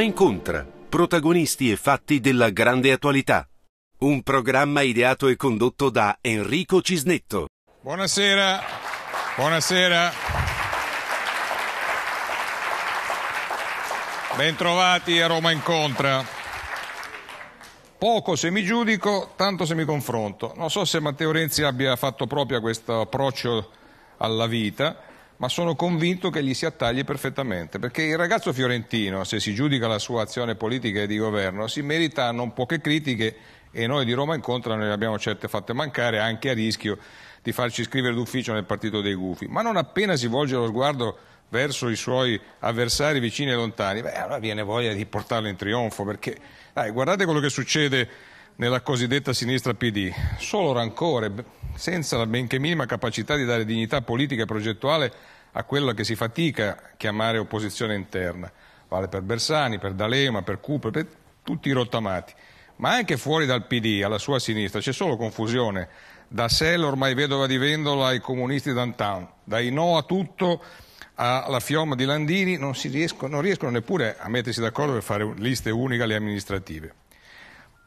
Roma incontra, protagonisti e fatti della grande attualità. Un programma ideato e condotto da Enrico Cisnetto. Buonasera, buonasera. Bentrovati a Roma incontra. Poco se mi giudico, tanto se mi confronto. Non so se Matteo Renzi abbia fatto proprio questo approccio alla vita ma sono convinto che gli si attagli perfettamente, perché il ragazzo fiorentino, se si giudica la sua azione politica e di governo, si merita non poche critiche e noi di Roma Incontra ne abbiamo certe fatte mancare, anche a rischio di farci scrivere d'ufficio nel partito dei gufi. Ma non appena si volge lo sguardo verso i suoi avversari vicini e lontani, beh, allora viene voglia di portarlo in trionfo, perché dai, guardate quello che succede nella cosiddetta sinistra PD, solo rancore senza la benché minima capacità di dare dignità politica e progettuale a quella che si fatica a chiamare opposizione interna. Vale per Bersani, per D'Alema, per Cooper, per tutti i rottamati. Ma anche fuori dal PD, alla sua sinistra, c'è solo confusione. Da Sell, ormai vedova di Vendola, ai comunisti d'Antown, dai no a tutto alla fioma di Landini, non riescono, non riescono neppure a mettersi d'accordo per fare liste uniche alle amministrative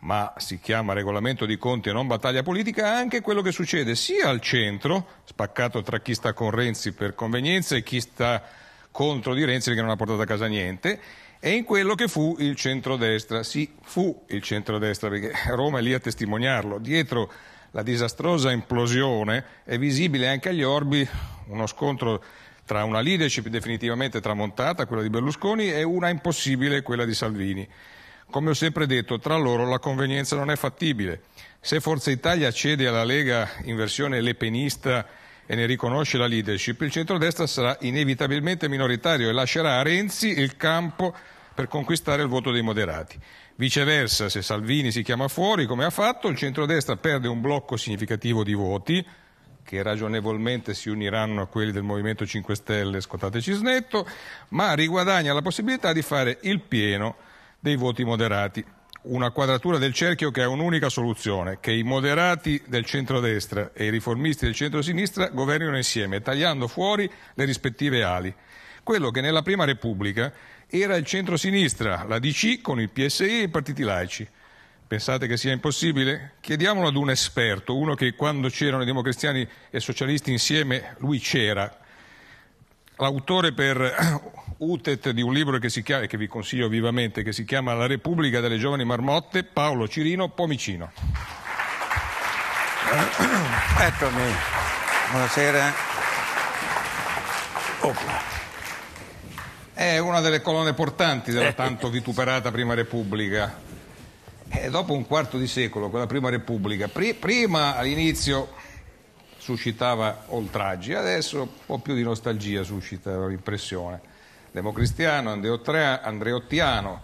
ma si chiama regolamento di conti e non battaglia politica, anche quello che succede sia al centro, spaccato tra chi sta con Renzi per convenienza e chi sta contro di Renzi che non ha portato a casa niente, e in quello che fu il centrodestra. Sì, fu il centrodestra, perché Roma è lì a testimoniarlo. Dietro la disastrosa implosione è visibile anche agli orbi uno scontro tra una leadership definitivamente tramontata, quella di Berlusconi, e una impossibile, quella di Salvini. Come ho sempre detto, tra loro la convenienza non è fattibile. Se Forza Italia cede alla Lega in versione lepenista e ne riconosce la leadership, il centrodestra sarà inevitabilmente minoritario e lascerà a Renzi il campo per conquistare il voto dei moderati. Viceversa, se Salvini si chiama fuori, come ha fatto, il centrodestra perde un blocco significativo di voti, che ragionevolmente si uniranno a quelli del Movimento 5 Stelle, scontate Cisnetto, ma riguadagna la possibilità di fare il pieno dei voti moderati. Una quadratura del cerchio che ha un'unica soluzione, che i moderati del centrodestra e i riformisti del centrosinistra governino insieme, tagliando fuori le rispettive ali. Quello che nella Prima Repubblica era il centrosinistra, la DC con il PSI e i partiti laici. Pensate che sia impossibile? Chiediamolo ad un esperto, uno che quando c'erano i democristiani e socialisti insieme, lui c'era, l'autore per UTET di un libro che, si chiama, che vi consiglio vivamente, che si chiama La Repubblica delle giovani marmotte, Paolo Cirino Pomicino. Eccomi, buonasera. Oh. È una delle colonne portanti della eh. tanto vituperata Prima Repubblica. E eh, dopo un quarto di secolo, quella Prima Repubblica, pri- prima all'inizio suscitava oltraggi, adesso un po' più di nostalgia suscita l'impressione. Democristiano, Andreottiano,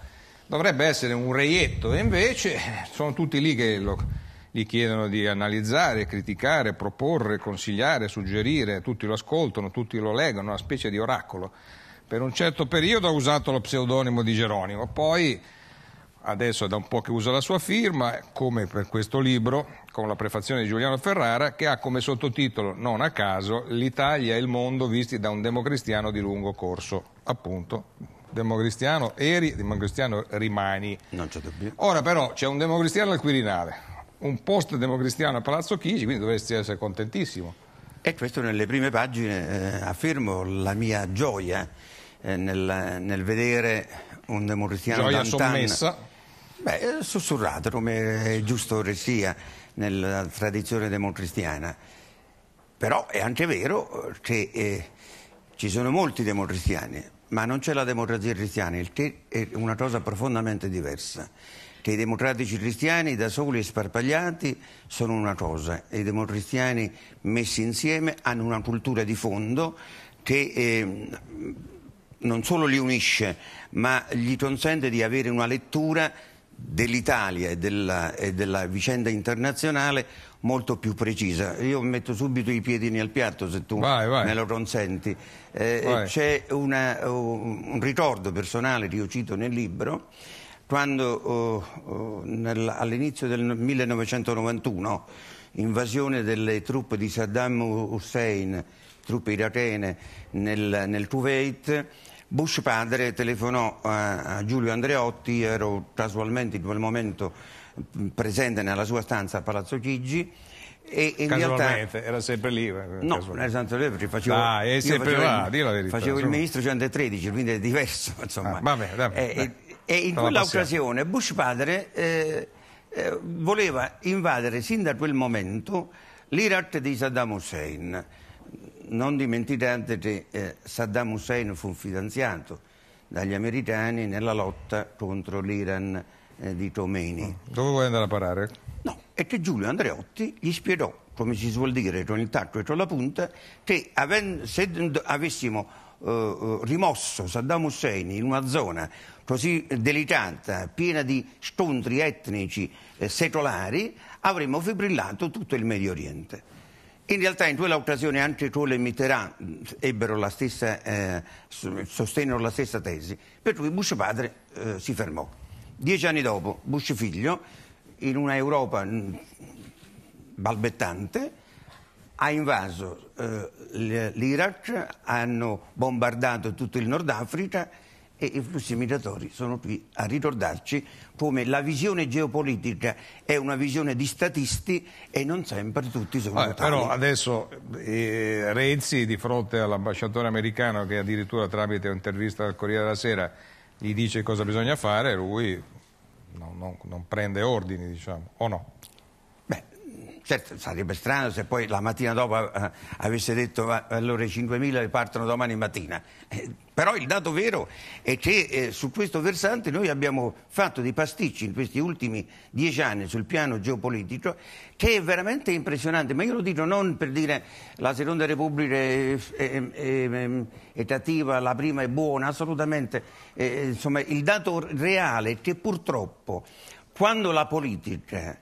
dovrebbe essere un reietto, e invece sono tutti lì che lo, gli chiedono di analizzare, criticare, proporre, consigliare, suggerire, tutti lo ascoltano, tutti lo leggono, una specie di oracolo. Per un certo periodo ha usato lo pseudonimo di Geronimo, poi adesso è da un po' che usa la sua firma, come per questo libro, con la prefazione di Giuliano Ferrara, che ha come sottotitolo, non a caso, L'Italia e il mondo visti da un democristiano di lungo corso, appunto democristiano eri, democristiano rimani. Non c'è dubbio. Ora però c'è un democristiano al Quirinale, un post democristiano a Palazzo Chigi, quindi dovresti essere contentissimo. E questo nelle prime pagine eh, affermo la mia gioia eh, nel, nel, vedere un democristiano Gioia sommessa. Beh, eh, sussurrato, come è giusto che sia nella tradizione democristiana. Però è anche vero che eh, ci sono molti democristiani, ma non c'è la democrazia cristiana, il che è una cosa profondamente diversa. Che i democratici cristiani da soli e sparpagliati sono una cosa, e i democristiani messi insieme hanno una cultura di fondo che... Eh, non solo li unisce, ma gli consente di avere una lettura dell'Italia e della, e della vicenda internazionale molto più precisa. Io metto subito i piedini al piatto se tu vai, vai. me lo consenti. Eh, c'è un ricordo personale che io cito nel libro quando oh, oh, all'inizio del 1991 invasione delle truppe di Saddam Hussein, truppe irachene nel, nel Kuwait Bush padre telefonò eh, a Giulio Andreotti, ero casualmente in quel momento mm, presente nella sua stanza a Palazzo Chigi e in realtà, era sempre lì eh, no, nel senso lì facevo, ah, è sempre facevo, là, il, la verità, facevo il ministro 113 quindi è diverso insomma ah, vabbè, vabbè, eh, e, e, in quella occasione Bush padre eh, eh, voleva invadere sin da quel momento l'Iraq di Saddam Hussein non dimenticate che eh, Saddam Hussein fu finanziato dagli americani nella lotta contro l'Iran eh, di Khomeini. Mm. Dove vuoi andare a parare? No, è che Giulio Andreotti gli spiegò, come si suol dire, con il tacco e con la punta, che aven, se avessimo eh, eh, rimosso Saddam Hussein in una zona così delicata, piena di scontri etnici eh, secolari, avremmo fibrillato tutto il Medio Oriente. In realtà in due l'occasione anche Troll e Mitterrand mm, ebbero la stessa, eh, sostennero la stessa tesi, per cui Bush padre eh, si fermò. Dieci anni dopo, Bush figlio, in una Europa mm, balbettante, ha invaso eh, l'Iraq, hanno bombardato tutto il Nord Africa e i flussi migratori sono qui a ricordarci come la visione geopolitica è una visione di statisti e non sempre tutti sono Vabbè, tali. Però adesso eh, Renzi di fronte all'ambasciatore americano che addirittura tramite un'intervista al Corriere della Sera gli dice cosa bisogna fare, lui non, non, non prende ordini, diciamo, o no? Certo, sarebbe strano se poi la mattina dopo eh, avesse detto allora i 5.000 ripartono domani mattina. Eh, però il dato vero è che eh, su questo versante noi abbiamo fatto dei pasticci in questi ultimi dieci anni sul piano geopolitico che è veramente impressionante. Ma io lo dico non per dire la seconda repubblica è, è, è, è cattiva, la prima è buona, assolutamente. Eh, insomma, il dato reale è che purtroppo quando la politica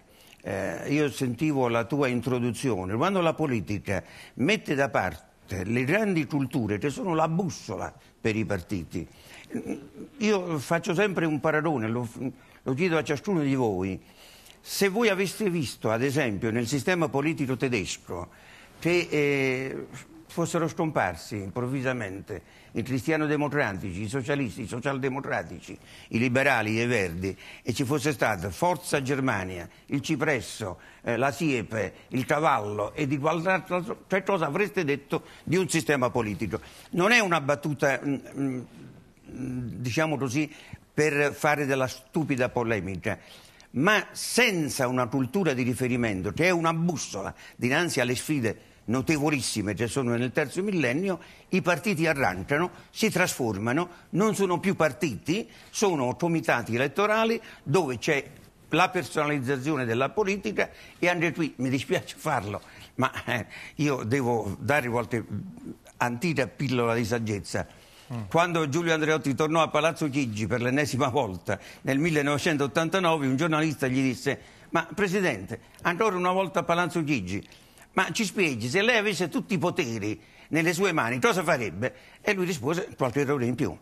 eh, io sentivo la tua introduzione, quando la politica mette da parte le grandi culture che sono la bussola per i partiti, io faccio sempre un paragone, lo, lo chiedo a ciascuno di voi, se voi aveste visto ad esempio nel sistema politico tedesco che eh, fossero scomparsi improvvisamente i cristiano-democratici, i socialisti, i socialdemocratici, i liberali i verdi e ci fosse stata Forza Germania, il cipresso, eh, la siepe, il cavallo e di qualcos'altro, altro, cioè cosa avreste detto di un sistema politico? Non è una battuta, mh, mm, mh, mm, diciamo così, per fare della stupida polemica ma senza una cultura di riferimento, che è una bussola dinanzi alle sfide notevolissime che sono nel terzo millennio, i partiti arrancano, si trasformano, non sono più partiti, sono comitati elettorali dove c'è la personalizzazione della politica e anche qui mi dispiace farlo, ma eh, io devo dare qualche antica pillola di saggezza. Mm. Quando Giulio Andreotti tornò a Palazzo Chigi per l'ennesima volta nel 1989, un giornalista gli disse: Ma presidente, ancora una volta a Palazzo Chigi, ma ci spieghi, se lei avesse tutti i poteri nelle sue mani, cosa farebbe? E lui rispose qualche errore in più.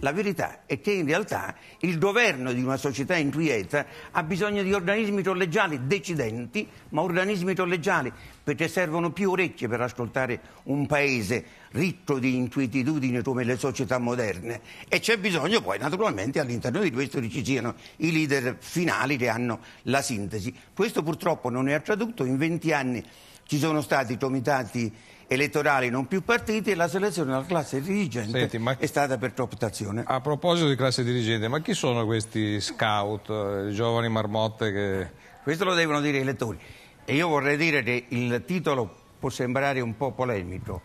La verità è che in realtà il governo di una società inquieta ha bisogno di organismi collegiali decidenti, ma organismi collegiali perché servono più orecchie per ascoltare un paese ricco di inquietudini come le società moderne e c'è bisogno poi naturalmente all'interno di questo che ci siano i leader finali che hanno la sintesi. Questo purtroppo non è accaduto in 20 anni ci sono stati comitati elettorali non più partiti e la selezione della classe dirigente Senti, ma... è stata per cooptazione. A proposito di classe dirigente, ma chi sono questi scout, eh, giovani marmotte che... Questo lo devono dire i lettori. E io vorrei dire che il titolo può sembrare un po' polemico,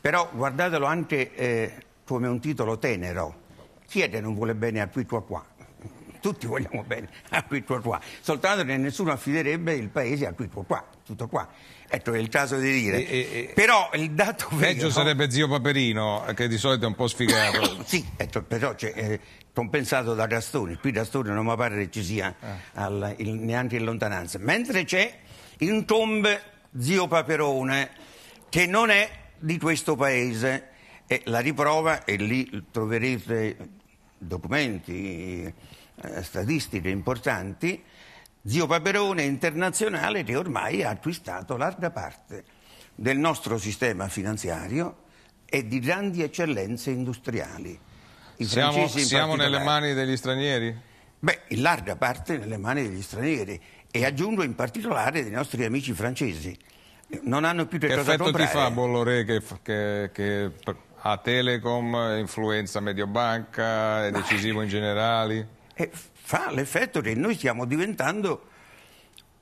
però guardatelo anche eh, come un titolo tenero. Chi è che non vuole bene a qui qua qua? tutti vogliamo bene a qui qua, soltanto che nessuno affiderebbe il paese a qui qua, tutto qua. Ecco, è il caso di dire. E, e, però il dato vero... Peggio sarebbe zio Paperino, che di solito è un po' sfigato. sì, ecco, però c'è, eh, compensato da Gastone. Qui Gastone non mi pare che ci sia eh. al, il, neanche in lontananza. Mentre c'è in tombe zio Paperone, che non è di questo paese. E la riprova, e lì troverete documenti, eh, statistiche importanti, Zio Paperone internazionale che ormai ha acquistato larga parte del nostro sistema finanziario e di grandi eccellenze industriali. I siamo, in siamo nelle mani degli stranieri? Beh, in larga parte nelle mani degli stranieri e aggiungo in particolare dei nostri amici francesi. Non hanno più che, che cosa comprare. Che effetto ti fa Bolloré che, che, che ha Telecom, influenza Mediobanca, è decisivo in generali? e fa l'effetto che noi stiamo diventando,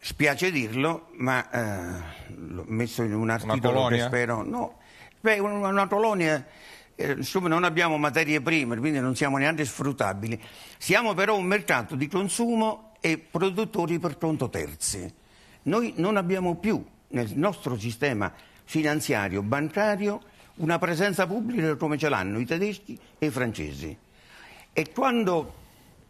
spiace dirlo, ma eh, l'ho messo in un articolo che spero... No, beh, una, una colonia eh, insomma non abbiamo materie prime, quindi non siamo neanche sfruttabili. Siamo però un mercato di consumo e produttori per conto terzi. Noi non abbiamo più nel nostro sistema finanziario, bancario, una presenza pubblica come ce l'hanno i tedeschi e i francesi. E quando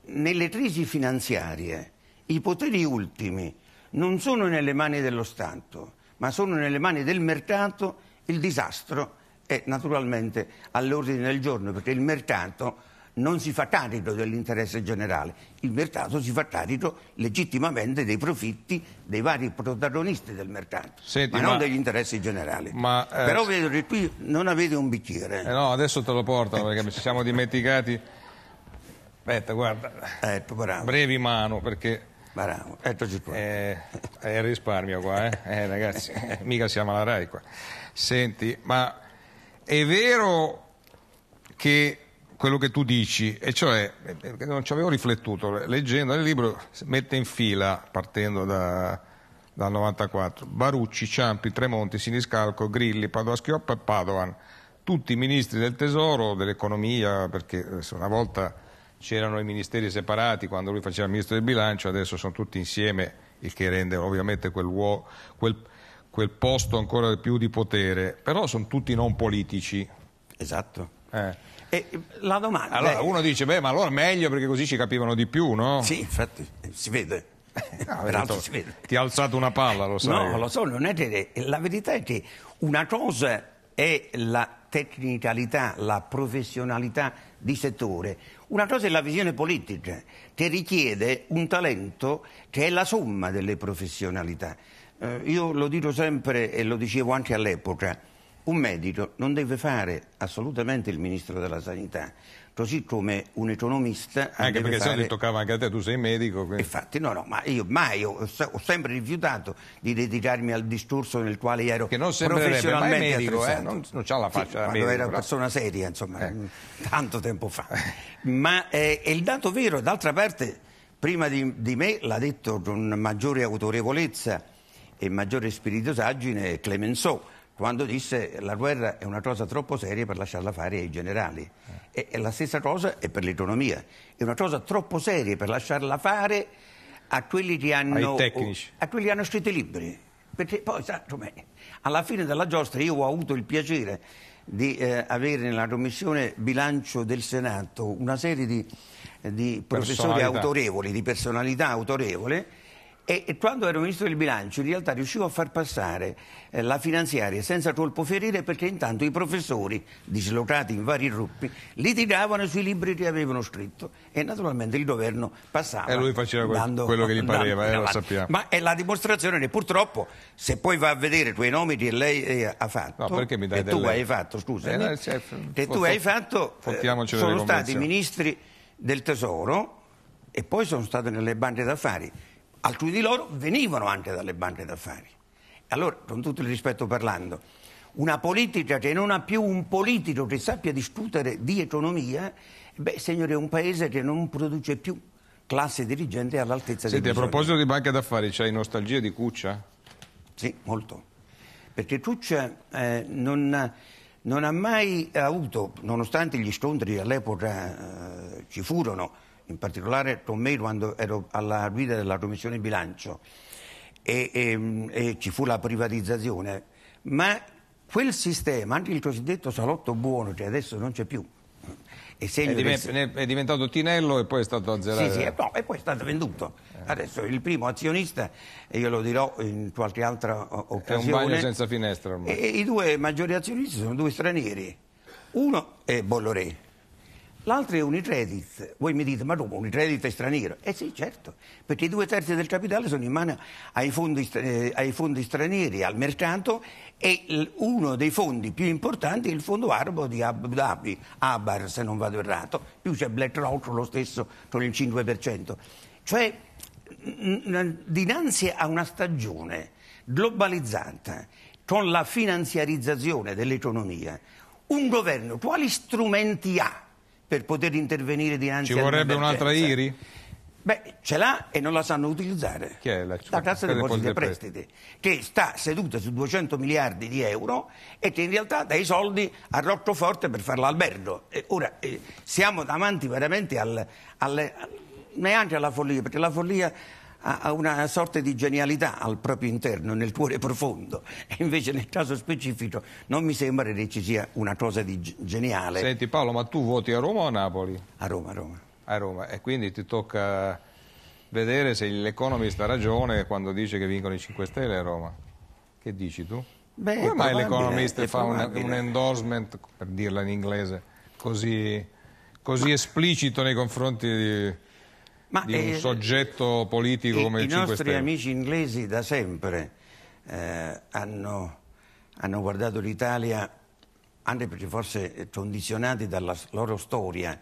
nelle crisi finanziarie i poteri ultimi non sono nelle mani dello Stato, ma sono nelle mani del mercato, il disastro è naturalmente all'ordine del giorno, perché il mercato non si fa carico dell'interesse generale, il mercato si fa carico legittimamente dei profitti dei vari protagonisti del mercato, Senti, ma non ma, degli interessi generali. Ma, eh, Però vedo che qui non avete un bicchiere. Eh no, adesso te lo porto eh, perché ci siamo dimenticati. Aspetta, guarda. Ecco, bravo. Brevi mano, perché... Bravo, eccoci eh, qua. Eh, è risparmio qua, eh? eh ragazzi, mica siamo alla RAI qua. Senti, ma è vero che quello che tu dici, e cioè, eh, non ci avevo riflettuto, leggendo il libro mette in fila, partendo da, dal 94, Barucci, Ciampi, Tremonti, Siniscalco, Grilli, Padoa-Schioppa e Padovan, tutti ministri del tesoro, dell'economia, perché eh, una volta c'erano i ministeri separati quando lui faceva il ministro del bilancio, adesso sono tutti insieme, il che rende ovviamente quel, quel, quel posto ancora più di potere, però sono tutti non politici. Esatto. Eh. E la domanda allora, è... Uno dice, beh, ma allora meglio perché così ci capivano di più, no? Sì, infatti, si vede. Eh, no, Peraltro si vede. Ti ha alzato una palla, lo sai. No, lo so, che, la verità è che una cosa è la tecnicalità, la professionalità di settore, una cosa è la visione politica, che richiede un talento che è la somma delle professionalità. Eh, io lo dico sempre e lo dicevo anche all'epoca, un medico non deve fare assolutamente il ministro della sanità, così come un economista... Anche perché fare... se ne toccava anche a te, tu sei medico. Quindi... Infatti, no, no, ma io mai, ho, ho, sempre rifiutato di dedicarmi al discorso nel quale ero che non professionalmente mai medico, eh? non, non c'ha la faccia sì, da medico. era una persona seria, insomma, eh. Mm, tanto tempo fa. Eh. ma eh, è il dato vero, d'altra parte, prima di, di me l'ha detto con maggiore autorevolezza e maggiore spiritosaggine Clemenceau, quando disse la guerra è una cosa troppo seria per lasciarla fare ai generali. E, e la stessa cosa è per l'economia. è una cosa troppo seria per lasciarla fare a quelli che hanno, a quelli che hanno scritto i libri. Perché poi, sa, alla fine della giostra io ho avuto il piacere di eh, avere nella commissione bilancio del Senato una serie di, di professori autorevoli, di personalità autorevole e, quando ero ministro del bilancio in realtà riuscivo a far passare eh, la finanziaria senza colpo ferire perché intanto i professori, dislocati in vari gruppi, litigavano sui libri che avevano scritto e naturalmente il governo passava. E lui faceva dando, quello che gli pareva, eh, lo sappiamo. Ma è la dimostrazione che purtroppo se poi va a vedere quei nomi che lei eh, ha fatto, no, che delle... tu hai fatto, scusami, eh, cioè, che tu hai fatto, sono stati ministri del tesoro e poi sono stati nelle banche d'affari alcuni di loro venivano anche dalle banche d'affari. Allora, con tutto il rispetto parlando, una politica che non ha più un politico che sappia discutere di economia, beh, signori, è un paese che non produce più classe dirigente all'altezza Senti, di Senti, a proposito di banche d'affari, c'hai nostalgia di Cuccia? Sì, molto. Perché Cuccia eh, non, non, ha mai avuto, nonostante gli scontri all'epoca eh, ci furono, in particolare me quando ero alla guida della Commissione Bilancio e, e, ehm, e ci fu la privatizzazione, ma quel sistema, anche il cosiddetto salotto buono che cioè adesso non c'è più, è, è, divent del... è, diventato Tinello e poi è stato azzerato. Sì, sì, eh, no, e poi è stato venduto. Eh. Adesso il primo azionista, e io lo dirò in qualche altra occasione... È un bagno senza finestra ormai. E, I due maggiori azionisti sono due stranieri. Uno è Bolloré, L'altro è Unicredit. Voi mi dite, ma dopo Unicredit è straniero? Eh sì, certo, perché i due terzi del capitale sono in mano ai fondi, eh, ai fondi stranieri, al mercato e uno dei fondi più importanti è il fondo arabo di Abu Dhabi, Abar se non vado errato, più c'è BlackRock lo stesso con il 5%. Cioè, dinanzi a una stagione globalizzata, con la finanziarizzazione dell'economia, un governo quali strumenti ha? per poter intervenire dinanzi Ci vorrebbe un'altra IRI? Beh, ce l'ha e non la sanno utilizzare. La, la Cassa dei Depositi e Prestiti, che sta seduta su 200 miliardi di euro e che in realtà dà i soldi a Roccoforte per fare l'albergo. Ora, eh, siamo davanti veramente al, al, neanche alla follia, perché la follia ha una sorta di genialità al proprio interno, nel cuore profondo. E invece nel caso specifico non mi sembra che ci sia una cosa di geniale. Senti Paolo, ma tu voti a Roma o a Napoli? A Roma, a Roma. A Roma, e quindi ti tocca vedere se l'Economist ha ragione quando dice che vincono i 5 Stelle a Roma. Che dici tu? Beh, Come mai l'Economist fa un, un endorsement, per dirla in inglese, così, così esplicito nei confronti di... Ma, di un eh, soggetto politico come il 5 Stelle. I nostri amici inglesi da sempre eh, hanno, hanno guardato l'Italia anche perché forse condizionati dalla loro storia.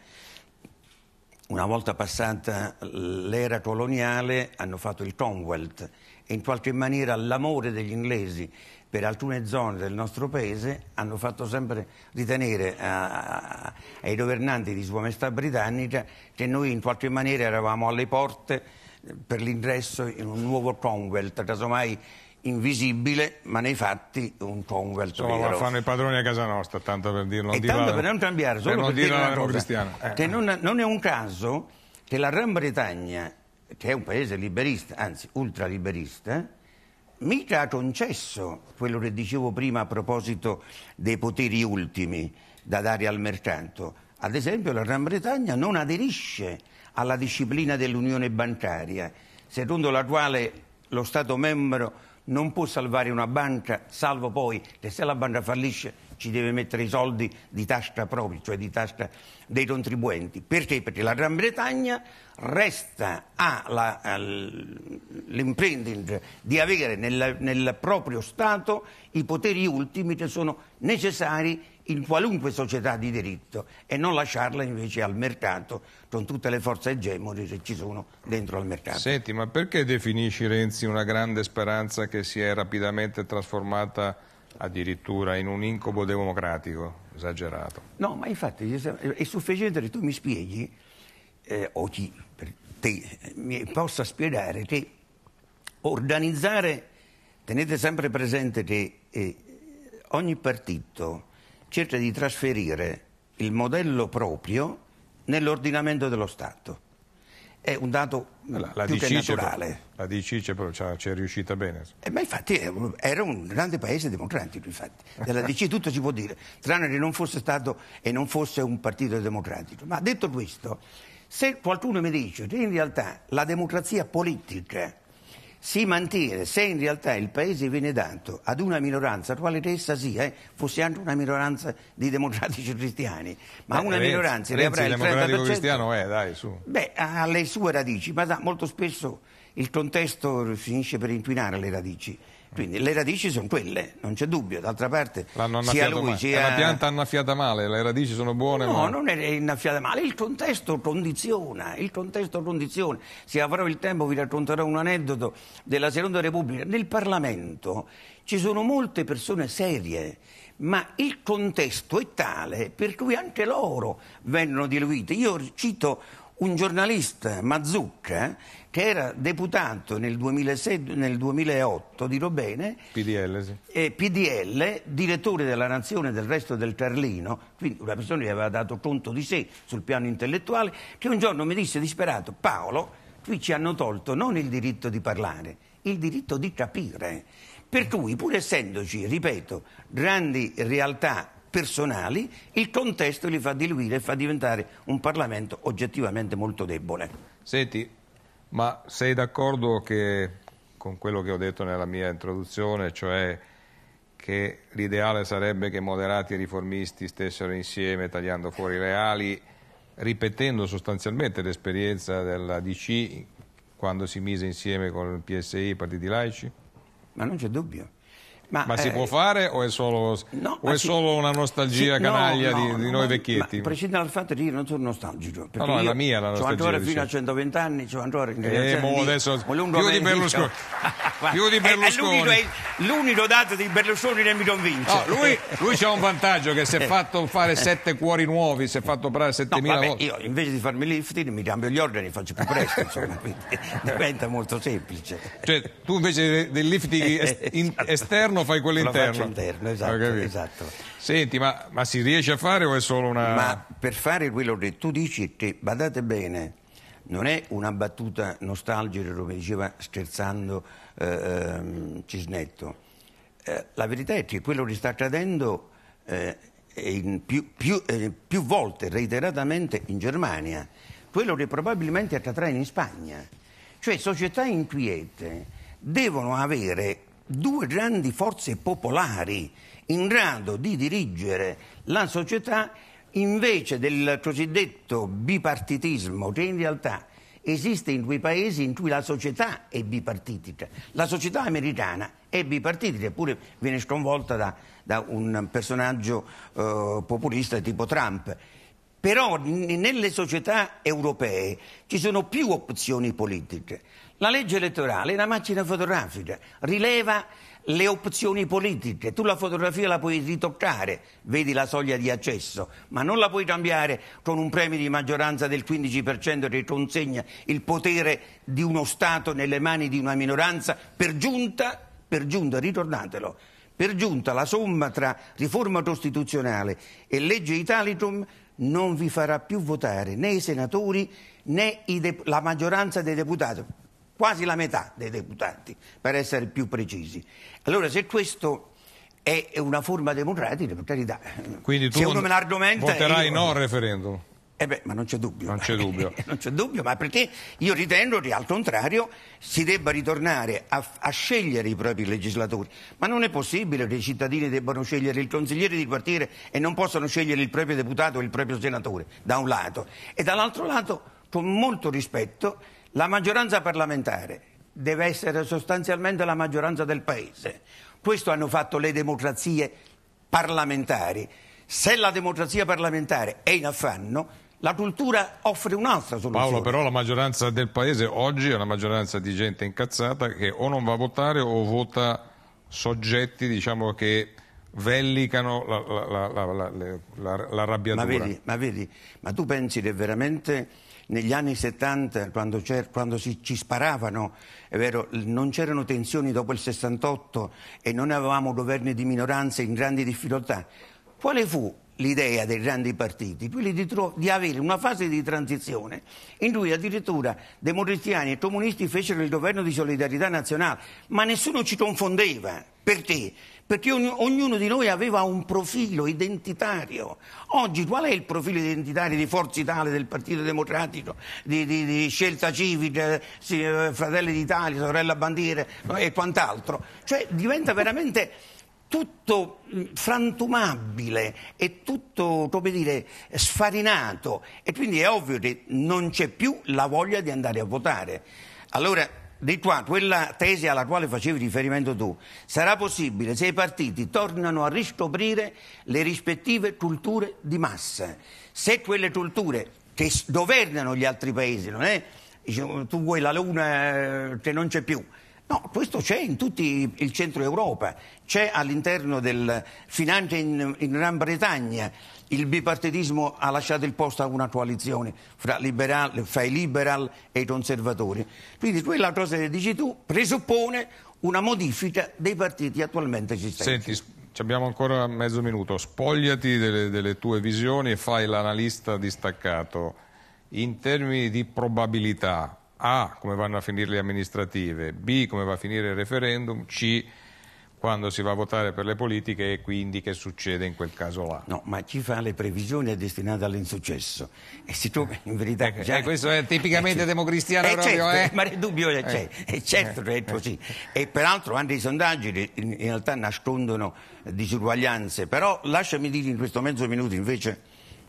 Una volta passata l'era coloniale hanno fatto il Commonwealth e in qualche maniera l'amore degli inglesi per alcune zone del nostro paese hanno fatto sempre ritenere a, eh, ai governanti di Sua Maestà Britannica che noi in qualche maniera eravamo alle porte eh, per l'ingresso in un nuovo Commonwealth, casomai invisibile, ma nei fatti un Commonwealth. Insomma, lo fanno i padroni a casa nostra, tanto per dirlo. E dirla, tanto per non cambiare, solo per, non per dire una cosa, Eh. che non, non è un caso che la Gran Bretagna, che è un paese liberista, anzi ultraliberista, mica ha concesso quello che dicevo prima a proposito dei poteri ultimi da dare al mercato. Ad esempio la Gran Bretagna non aderisce alla disciplina dell'unione bancaria, secondo la quale lo Stato membro non può salvare una banca, salvo poi che se la banca fallisce ci deve mettere i soldi di tasca propria, cioè di tasca dei contribuenti. Perché? Perché la Gran Bretagna resta all'imprinting di avere nel, nel proprio Stato i poteri ultimi che sono necessari in qualunque società di diritto e non lasciarla invece al mercato con tutte le forze egemoni che ci sono dentro al mercato. Senti, ma perché definisci Renzi una grande speranza che si è rapidamente trasformata addirittura in un incubo democratico esagerato. No, ma infatti è sufficiente che tu mi spieghi, eh, o chi per te mi possa spiegare, che organizzare, tenete sempre presente che eh, ogni partito cerca di trasferire il modello proprio nell'ordinamento dello Stato è un dato la, la più DC che naturale. Però, la DC cioè, ci è riuscita bene. Eh, ma infatti eh, era un grande paese democratico, infatti. Della DC tutto si può dire, tranne che non fosse stato e non fosse un partito democratico. Ma detto questo, se qualcuno mi dice che in realtà la democrazia politica si mantiene se in realtà il paese viene dato ad una minoranza, quale essa sia, eh, fosse anche una minoranza di democratici cristiani, ma eh, una Renzi, minoranza Renzi, avrà il democratico cristiano è, eh, dai, su. Beh, ha le sue radici, ma da, molto spesso il contesto finisce per inquinare le radici. Quindi le radici sono quelle, non c'è dubbio. D'altra parte, sia lui male. sia... È una pianta annaffiata male, le radici sono buone? No, ma... non è innaffiata male, il contesto condiziona, il contesto condiziona. Se avrò il tempo vi racconterò un aneddoto della Seconda Repubblica. Nel Parlamento ci sono molte persone serie, ma il contesto è tale per cui anche loro vengono diluite. Io cito un giornalista, Mazzucca, che era deputato nel, 2006, nel 2008, dirò bene, PDL, sì. eh, PDL, direttore della Nazione del resto del Carlino, quindi una persona che aveva dato conto di sé sul piano intellettuale, che un giorno mi disse disperato, Paolo, qui ci hanno tolto non il diritto di parlare, il diritto di capire. Per cui, pur essendoci, ripeto, grandi realtà personali, il contesto li fa diluire e fa diventare un Parlamento oggettivamente molto debole. Senti, ma sei d'accordo con quello che ho detto nella mia introduzione, cioè che l'ideale sarebbe che moderati e riformisti stessero insieme tagliando fuori i reali, ripetendo sostanzialmente l'esperienza della DC quando si mise insieme con il PSI, i partiti laici? Ma non c'è dubbio. Ma, ma si eh, può fare o è solo, no, o è si, solo una nostalgia si, canaglia no, no, di, di, noi vecchietti? Ma, prescindere dal fatto che io non sono nostalgico. No, no, è la mia la nostalgia. Cioè, fino a 120 anni, cioè, ancora eh, mo, adesso, Chiudi Berlusconi. più Berlusconi. l'unico, dato di Berlusconi che mi convince. No, lui, lui c'ha un vantaggio che si è eh. fatto fare eh. sette cuori nuovi, si è fatto operare 7000 no, volte. Io invece di farmi lifting mi cambio gli organi, faccio più presto, insomma, diventa molto semplice. Cioè, tu invece del lifting eh, esatto. esterno esterno fai quello interno. interno esatto, esatto. Senti, ma, ma, si riesce a fare o è solo una... Ma per fare quello che tu dici, che badate bene, non è una battuta nostalgica come diceva scherzando eh, ehm, Cisnetto. Eh, la verità è che quello che sta accadendo eh, più, più, eh, più volte, reiteratamente, in Germania, quello che probabilmente accadrà in Spagna. Cioè società inquiete devono avere due grandi forze popolari in grado di dirigere la società invece del cosiddetto bipartitismo che in realtà esiste in quei paesi in cui la società è bipartitica. La società americana è bipartitica, eppure viene sconvolta da, da un personaggio eh, populista tipo Trump. Però nelle società europee ci sono più opzioni politiche. La legge elettorale è una macchina fotografica, rileva le opzioni politiche, tu la fotografia la puoi ritoccare, vedi la soglia di accesso, ma non la puoi cambiare con un premio di maggioranza del 15% che consegna il potere di uno Stato nelle mani di una minoranza, per giunta, per giunta, ritornatelo, per giunta la somma tra riforma costituzionale e legge Italicum non vi farà più votare né i senatori né i la maggioranza dei deputati quasi la metà dei deputati, per essere più precisi. Allora se questo è una forma democratica, per carità, Quindi tu se uno me l'argomenta... voterai io... no al referendum? Eh beh, ma non c'è dubbio. Non c'è dubbio. non c'è dubbio, ma perché io ritengo che al contrario si debba ritornare a, a, scegliere i propri legislatori. Ma non è possibile che i cittadini debbano scegliere il consigliere di quartiere e non possano scegliere il proprio deputato o il proprio senatore, da un lato. E dall'altro lato, con molto rispetto, la maggioranza parlamentare deve essere sostanzialmente la maggioranza del Paese. Questo hanno fatto le democrazie parlamentari. Se la democrazia parlamentare è in affanno, la cultura offre un'altra soluzione. Paolo, però la maggioranza del Paese oggi è una maggioranza di gente incazzata che o non va a votare o vota soggetti diciamo, che vellicano la, la, la, la, la, ma vedi, ma vedi, ma tu pensi che veramente negli anni 70, quando, quando si, ci sparavano, vero, non c'erano tensioni dopo il 68 e non avevamo governi di minoranza in grandi difficoltà. Quale fu l'idea dei grandi partiti? Quelli di, di, avere una fase di transizione in cui addirittura democristiani e comunisti fecero il governo di solidarietà nazionale, ma nessuno ci confondeva. Perché? perché ognuno di noi aveva un profilo identitario. Oggi qual è il profilo identitario di Forza Italia, del Partito Democratico, di, di, di Scelta Civica, eh, Fratelli d'Italia, Sorella Bandiera e quant'altro? Cioè diventa veramente tutto mm, frantumabile e tutto, come dire, sfarinato e quindi è ovvio che non c'è più la voglia di andare a votare. Allora di qua, quella tesi alla quale facevi riferimento tu, sarà possibile se i partiti tornano a riscoprire le rispettive culture di massa. Se quelle culture che governano gli altri paesi, non è oh, tu vuoi la luna eh, che non c'è più. No, questo c'è in tutto il centro Europa, c'è all'interno del finanche in, in Gran Bretagna il bipartitismo ha lasciato il posto a una coalizione fra, liberal, fra i liberal e i conservatori. Quindi quella cosa che dici tu presuppone una modifica dei partiti attualmente esistenti. Senti, abbiamo ancora mezzo minuto. Spogliati delle, delle tue visioni e fai l'analista distaccato. In termini di probabilità, A, come vanno a finire le amministrative, B, come va a finire il referendum, C, quando si va a votare per le politiche e quindi che succede in quel caso là. No, ma chi fa le previsioni è destinato all'insuccesso. E si trova in verità... Eh, già... eh, questo è eh, tipicamente eh, democristiano eh, proprio, certo, eh. Ma il dubbio c'è, eh. Certo, è certo che è così. E peraltro anche i sondaggi in, realtà nascondono disuguaglianze. Però lasciami dire in questo mezzo minuto invece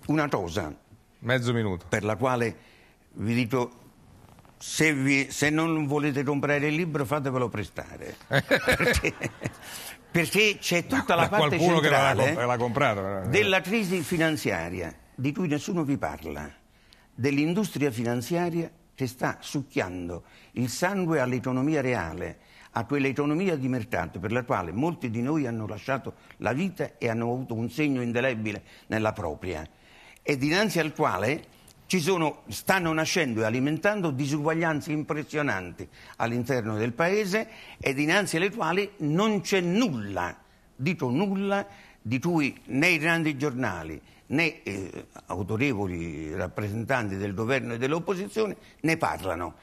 una cosa. Mezzo minuto. Per la quale vi dico se, vi, se, non volete comprare il libro fatevelo prestare. perché, perché c'è tutta la parte centrale l'ha, l'ha eh. della crisi finanziaria di cui nessuno vi parla, dell'industria finanziaria che sta succhiando il sangue all'economia reale, a quell'economia di mercato per la quale molti di noi hanno lasciato la vita e hanno avuto un segno indelebile nella propria e dinanzi al quale sono, stanno nascendo e alimentando disuguaglianze impressionanti all'interno del paese e dinanzi alle quali non c'è nulla, dico nulla, di cui né i grandi giornali né eh, autorevoli rappresentanti del governo e dell'opposizione ne parlano.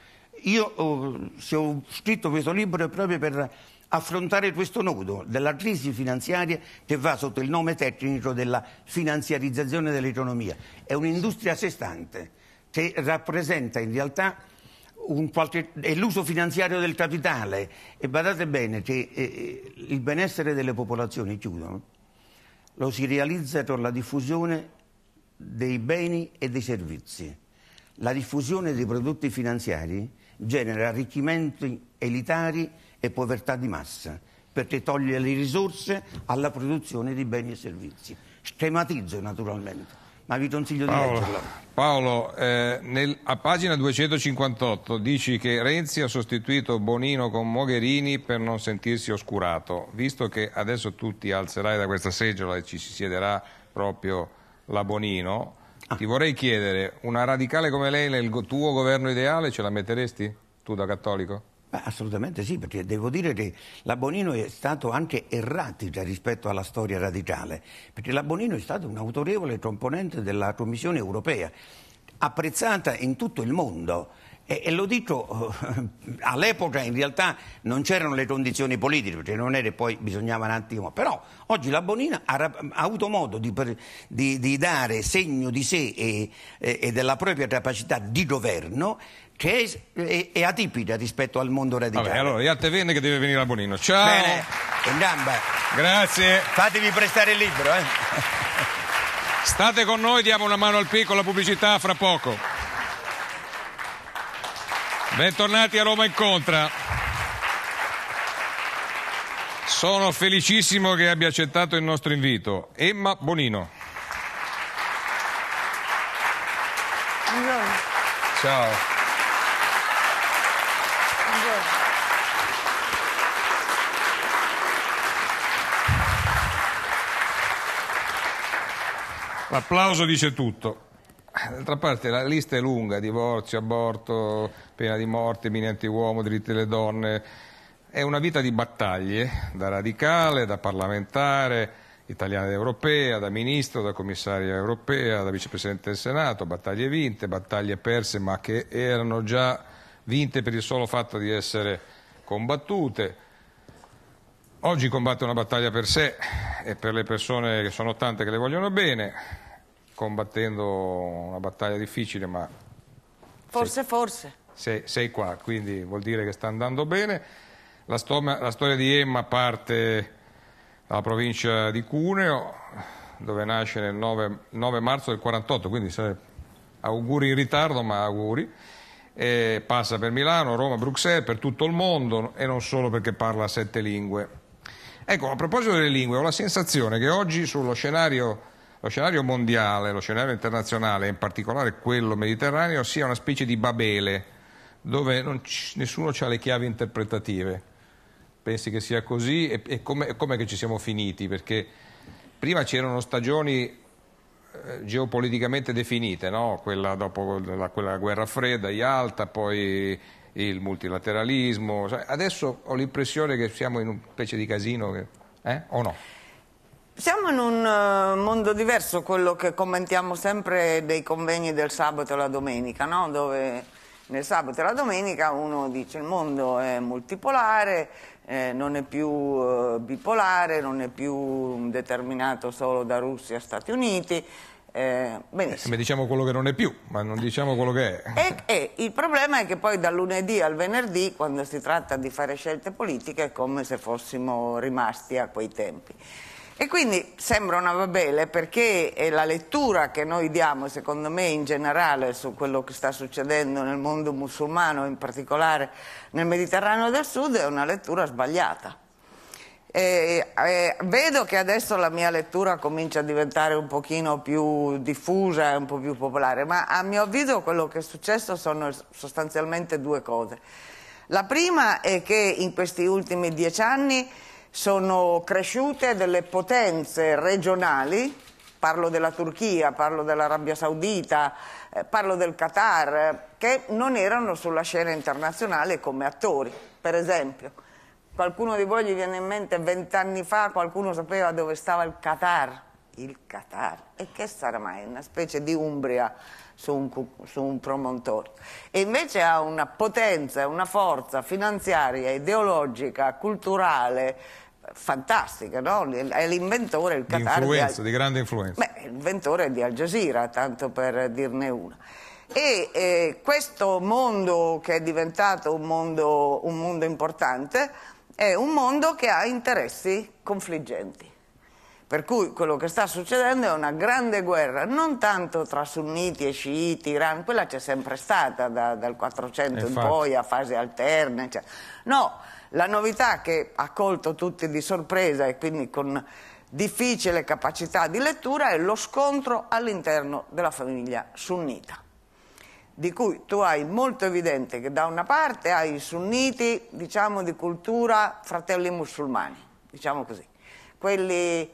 Io oh, se ho scritto questo libro è proprio per affrontare questo nodo della crisi finanziaria che va sotto il nome tecnico della finanziarizzazione dell'economia. È un'industria a sé stante che rappresenta in realtà Qualche, è l'uso finanziario del capitale e badate bene che eh, eh il benessere delle popolazioni chiudo, lo si realizza con la diffusione dei beni e dei servizi. La diffusione dei prodotti finanziari genera arricchimenti elitari e povertà di massa, perché toglie le risorse alla produzione di beni e servizi. Schematizzo naturalmente, ma vi consiglio di Paolo, leggerla. Paolo, eh, nel, a pagina 258 dici che Renzi ha sostituito Bonino con Mogherini per non sentirsi oscurato. Visto che adesso tu ti alzerai da questa seggiola e ci si siederà proprio la Bonino... Ah. Ti vorrei chiedere, una radicale come lei nel tuo governo ideale ce la metteresti tu da cattolico? Beh, assolutamente sì, perché devo dire che la Bonino è stato anche erratica rispetto alla storia radicale, perché la Bonino è stata un autorevole componente della Commissione europea, apprezzata in tutto il mondo e, e lo dico, eh, all'epoca in realtà non c'erano le condizioni politiche, perché non era poi bisognava un attimo, però oggi la Bonina ha, ha avuto modo di, di, di, dare segno di sé e, e, e della propria capacità di governo che è, è, è, atipica rispetto al mondo radicale. Vabbè, allora, Iate Venne che deve venire la Bonino. Ciao! Bene, in gamba. Grazie. Fatemi prestare il libro, eh. State con noi, diamo una mano al piccolo, la pubblicità fra poco. Bentornati a Roma Incontra. Sono felicissimo che abbia accettato il nostro invito. Emma Bonino. Buongiorno. Ciao. Buongiorno. L'applauso dice tutto. D'altra parte la lista è lunga, divorzio, aborto, pena di morte, mini antiuomo, diritti delle donne. È una vita di battaglie, da radicale, da parlamentare, italiana ed europea, da ministro, da commissaria europea, da vicepresidente del Senato, battaglie vinte, battaglie perse ma che erano già vinte per il solo fatto di essere combattute. Oggi combatte una battaglia per sé e per le persone che sono tante che le vogliono bene, combattendo una battaglia difficile, ma... Forse, sei, forse. Sei, sei, qua, quindi vuol dire che sta andando bene. La, stoma, la storia di Emma parte dalla provincia di Cuneo, dove nasce il 9, 9, marzo del 48, quindi auguri in ritardo, ma auguri. E passa per Milano, Roma, Bruxelles, per tutto il mondo e non solo perché parla sette lingue. Ecco, a proposito delle lingue, ho la sensazione che oggi sullo scenario lo scenario mondiale, lo scenario internazionale, in particolare quello mediterraneo, sia una specie di Babele, dove nessuno ha le chiavi interpretative. Pensi che sia così e, e come, come che ci siamo finiti? Perché prima c'erano stagioni eh, geopoliticamente definite, no? quella dopo la, quella guerra fredda, Yalta, poi il multilateralismo. Adesso ho l'impressione che siamo in un specie di casino, che, eh? o no? Siamo in un eh, mondo diverso, quello che commentiamo sempre dei convegni del sabato e la domenica, no? dove nel sabato e la domenica uno dice il mondo è multipolare, eh, non è più eh, bipolare, non è più determinato solo da Russia e Stati Uniti, eh, benissimo. Eh, diciamo quello che non è più, ma non diciamo quello che è. E, e, il problema è che poi dal lunedì al venerdì, quando si tratta di fare scelte politiche, è come se fossimo rimasti a quei tempi. E quindi sembra una babele perché la lettura che noi diamo, secondo me, in generale su quello che sta succedendo nel mondo musulmano, in particolare nel Mediterraneo del Sud, è una lettura sbagliata. E, e, vedo che adesso la mia lettura comincia a diventare un pochino più diffusa e un po' più popolare, ma a mio avviso quello che è successo sono sostanzialmente due cose. La prima è che in questi ultimi dieci anni sono cresciute delle potenze regionali, parlo della Turchia, parlo dell'Arabia Saudita, eh, parlo del Qatar, che non erano sulla scena internazionale come attori, per esempio. Qualcuno di voi gli viene in mente vent'anni fa qualcuno sapeva dove stava il Qatar? Il Qatar. E che sarà mai? Una specie di Umbria su un, su un promontorio. E invece ha una potenza, una forza finanziaria, ideologica, culturale, fantastica, no? è l'inventore il Qatar. Di, di grande influenza. Beh, l'inventore di Al Jazeera, tanto per dirne una. E eh, questo mondo che è diventato un mondo, un mondo importante è un mondo che ha interessi confliggenti. Per cui quello che sta succedendo è una grande guerra, non tanto tra sunniti e sciiti, Iran, quella c'è sempre stata da, dal 400 Infatti. in poi a fasi alterne. Cioè. No, la novità che ha colto tutti di sorpresa e quindi con difficile capacità di lettura è lo scontro all'interno della famiglia sunnita di cui tu hai molto evidente che da una parte hai i sunniti, diciamo, di cultura fratelli musulmani, diciamo così, quelli eh,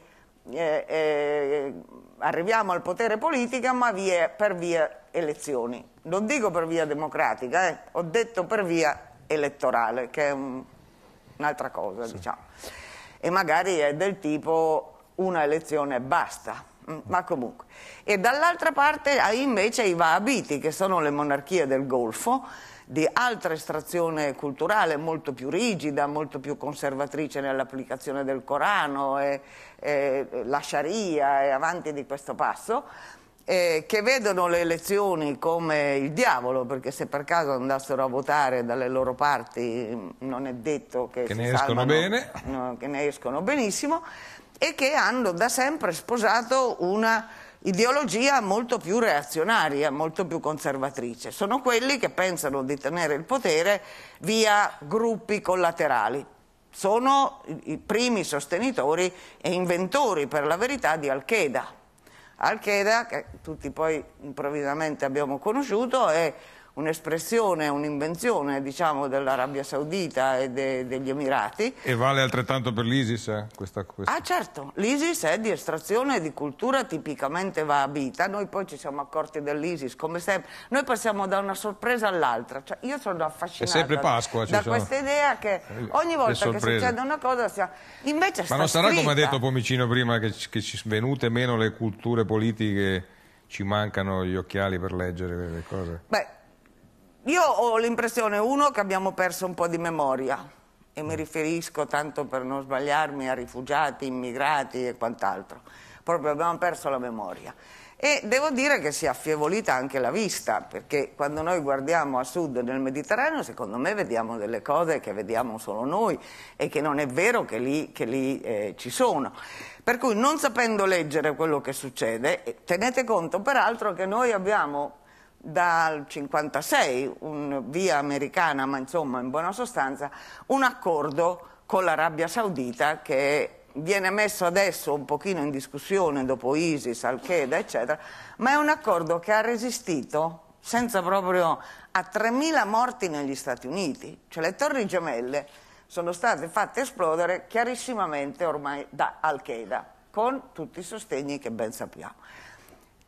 eh, arriviamo al potere politica ma via, per via elezioni, non dico per via democratica, eh, ho detto per via elettorale, che è un un'altra cosa, sì. diciamo. E magari è del tipo una elezione e basta, mm, mm. ma comunque. E dall'altra parte hai invece i Vahabiti, che sono le monarchie del Golfo, di altra estrazione culturale, molto più rigida, molto più conservatrice nell'applicazione del Corano e, e la Sharia e avanti di questo passo, eh, che vedono le elezioni come il diavolo, perché se per caso andassero a votare dalle loro parti non è detto che, che ne escono salvano, bene, no, che ne escono benissimo, e che hanno da sempre sposato una ideologia molto più reazionaria, molto più conservatrice. Sono quelli che pensano di tenere il potere via gruppi collaterali. Sono i primi sostenitori e inventori, per la verità, di Al-Qaeda, al-Qaeda, che tutti poi improvvisamente abbiamo conosciuto, è un'espressione, un'invenzione diciamo, dell'Arabia Saudita e de, degli Emirati. E vale altrettanto per l'ISIS? Eh? Questa, questa. Ah certo, l'ISIS è di estrazione di cultura tipicamente vahabita, noi poi ci siamo accorti dell'ISIS come sempre, noi passiamo da una sorpresa all'altra, cioè, io sono affascinata Pasqua, da sono... questa idea che ogni volta che succede una cosa sia... invece Ma non sarà scritta... come ha detto Pomicino prima che, che ci venute meno le culture politiche ci mancano gli occhiali per leggere le cose? Beh, io ho l'impressione, uno, che abbiamo perso un po' di memoria e mi riferisco, tanto per non sbagliarmi, a rifugiati, immigrati e quant'altro. Proprio abbiamo perso la memoria. E devo dire che si è affievolita anche la vista, perché quando noi guardiamo a sud nel Mediterraneo, secondo me vediamo delle cose che vediamo solo noi e che non è vero che lì, che lì eh, ci sono. Per cui non sapendo leggere quello che succede, eh, tenete conto peraltro che noi abbiamo dal 1956, via americana, ma insomma in buona sostanza, un accordo con l'Arabia Saudita che viene messo adesso un pochino in discussione dopo ISIS, Al-Qaeda, eccetera, ma è un accordo che ha resistito senza proprio a 3.000 morti negli Stati Uniti. Cioè le torri gemelle sono state fatte esplodere chiarissimamente ormai da Al-Qaeda, con tutti i sostegni che ben sappiamo.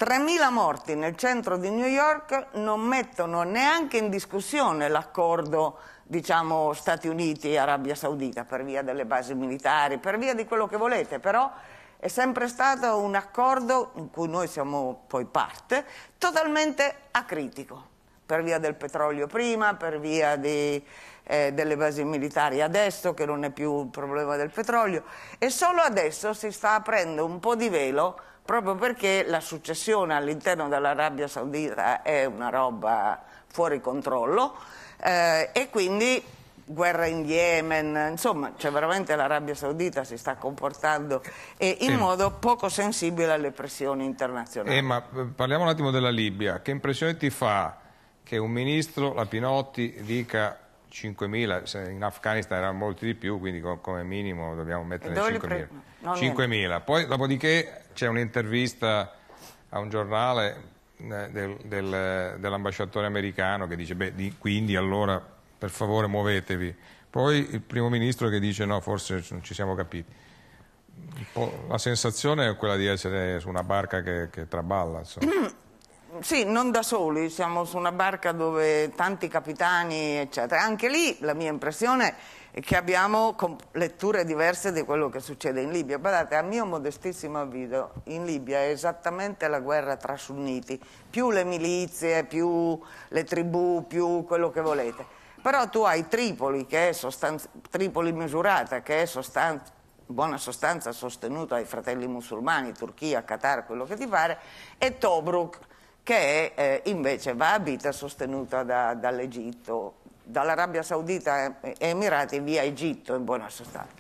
3.000 morti nel centro di New York non mettono neanche in discussione l'accordo diciamo, Stati Uniti e Arabia Saudita per via delle basi militari, per via di quello che volete, però è sempre stato un accordo in cui noi siamo poi parte, totalmente acritico, per via del petrolio prima, per via di, eh, delle basi militari adesso, che non è più un problema del petrolio, e solo adesso si sta aprendo un po' di velo proprio perché la successione all'interno dell'Arabia Saudita è una roba fuori controllo eh, e quindi guerra in Yemen, insomma, cioè veramente l'Arabia Saudita si sta comportando in eh, modo poco sensibile alle pressioni internazionali. Eh, ma eh, parliamo un attimo della Libia, che impressione ti fa che un ministro, la Pinotti, dica 5.000, in Afghanistan erano molti di più, quindi come minimo dobbiamo mettere 5.000. 5.000. Poi dopodiché c'è un'intervista a un giornale eh, del, del, dell'ambasciatore americano che dice, beh, di, quindi allora per favore muovetevi. Poi il primo ministro che dice, no, forse non ci siamo capiti. La sensazione è quella di essere su una barca che, che traballa. Insomma. sì, non da soli, siamo su una barca dove tanti capitani, eccetera. Anche lì la mia impressione è che abbiamo letture diverse di quello che succede in Libia. Guardate, a mio modestissimo avviso, in Libia è esattamente la guerra tra sunniti, più le milizie, più le tribù, più quello che volete. Però tu hai Tripoli, che è Tripoli misurata, che è sostanza buona sostanza sostenuto ai fratelli musulmani, Turchia, Qatar, quello che ti pare, e Tobruk, che eh, invece va a vita sostenuta da, dall'Egitto, dall'Arabia Saudita e eh, Emirati via Egitto in buona sostanza.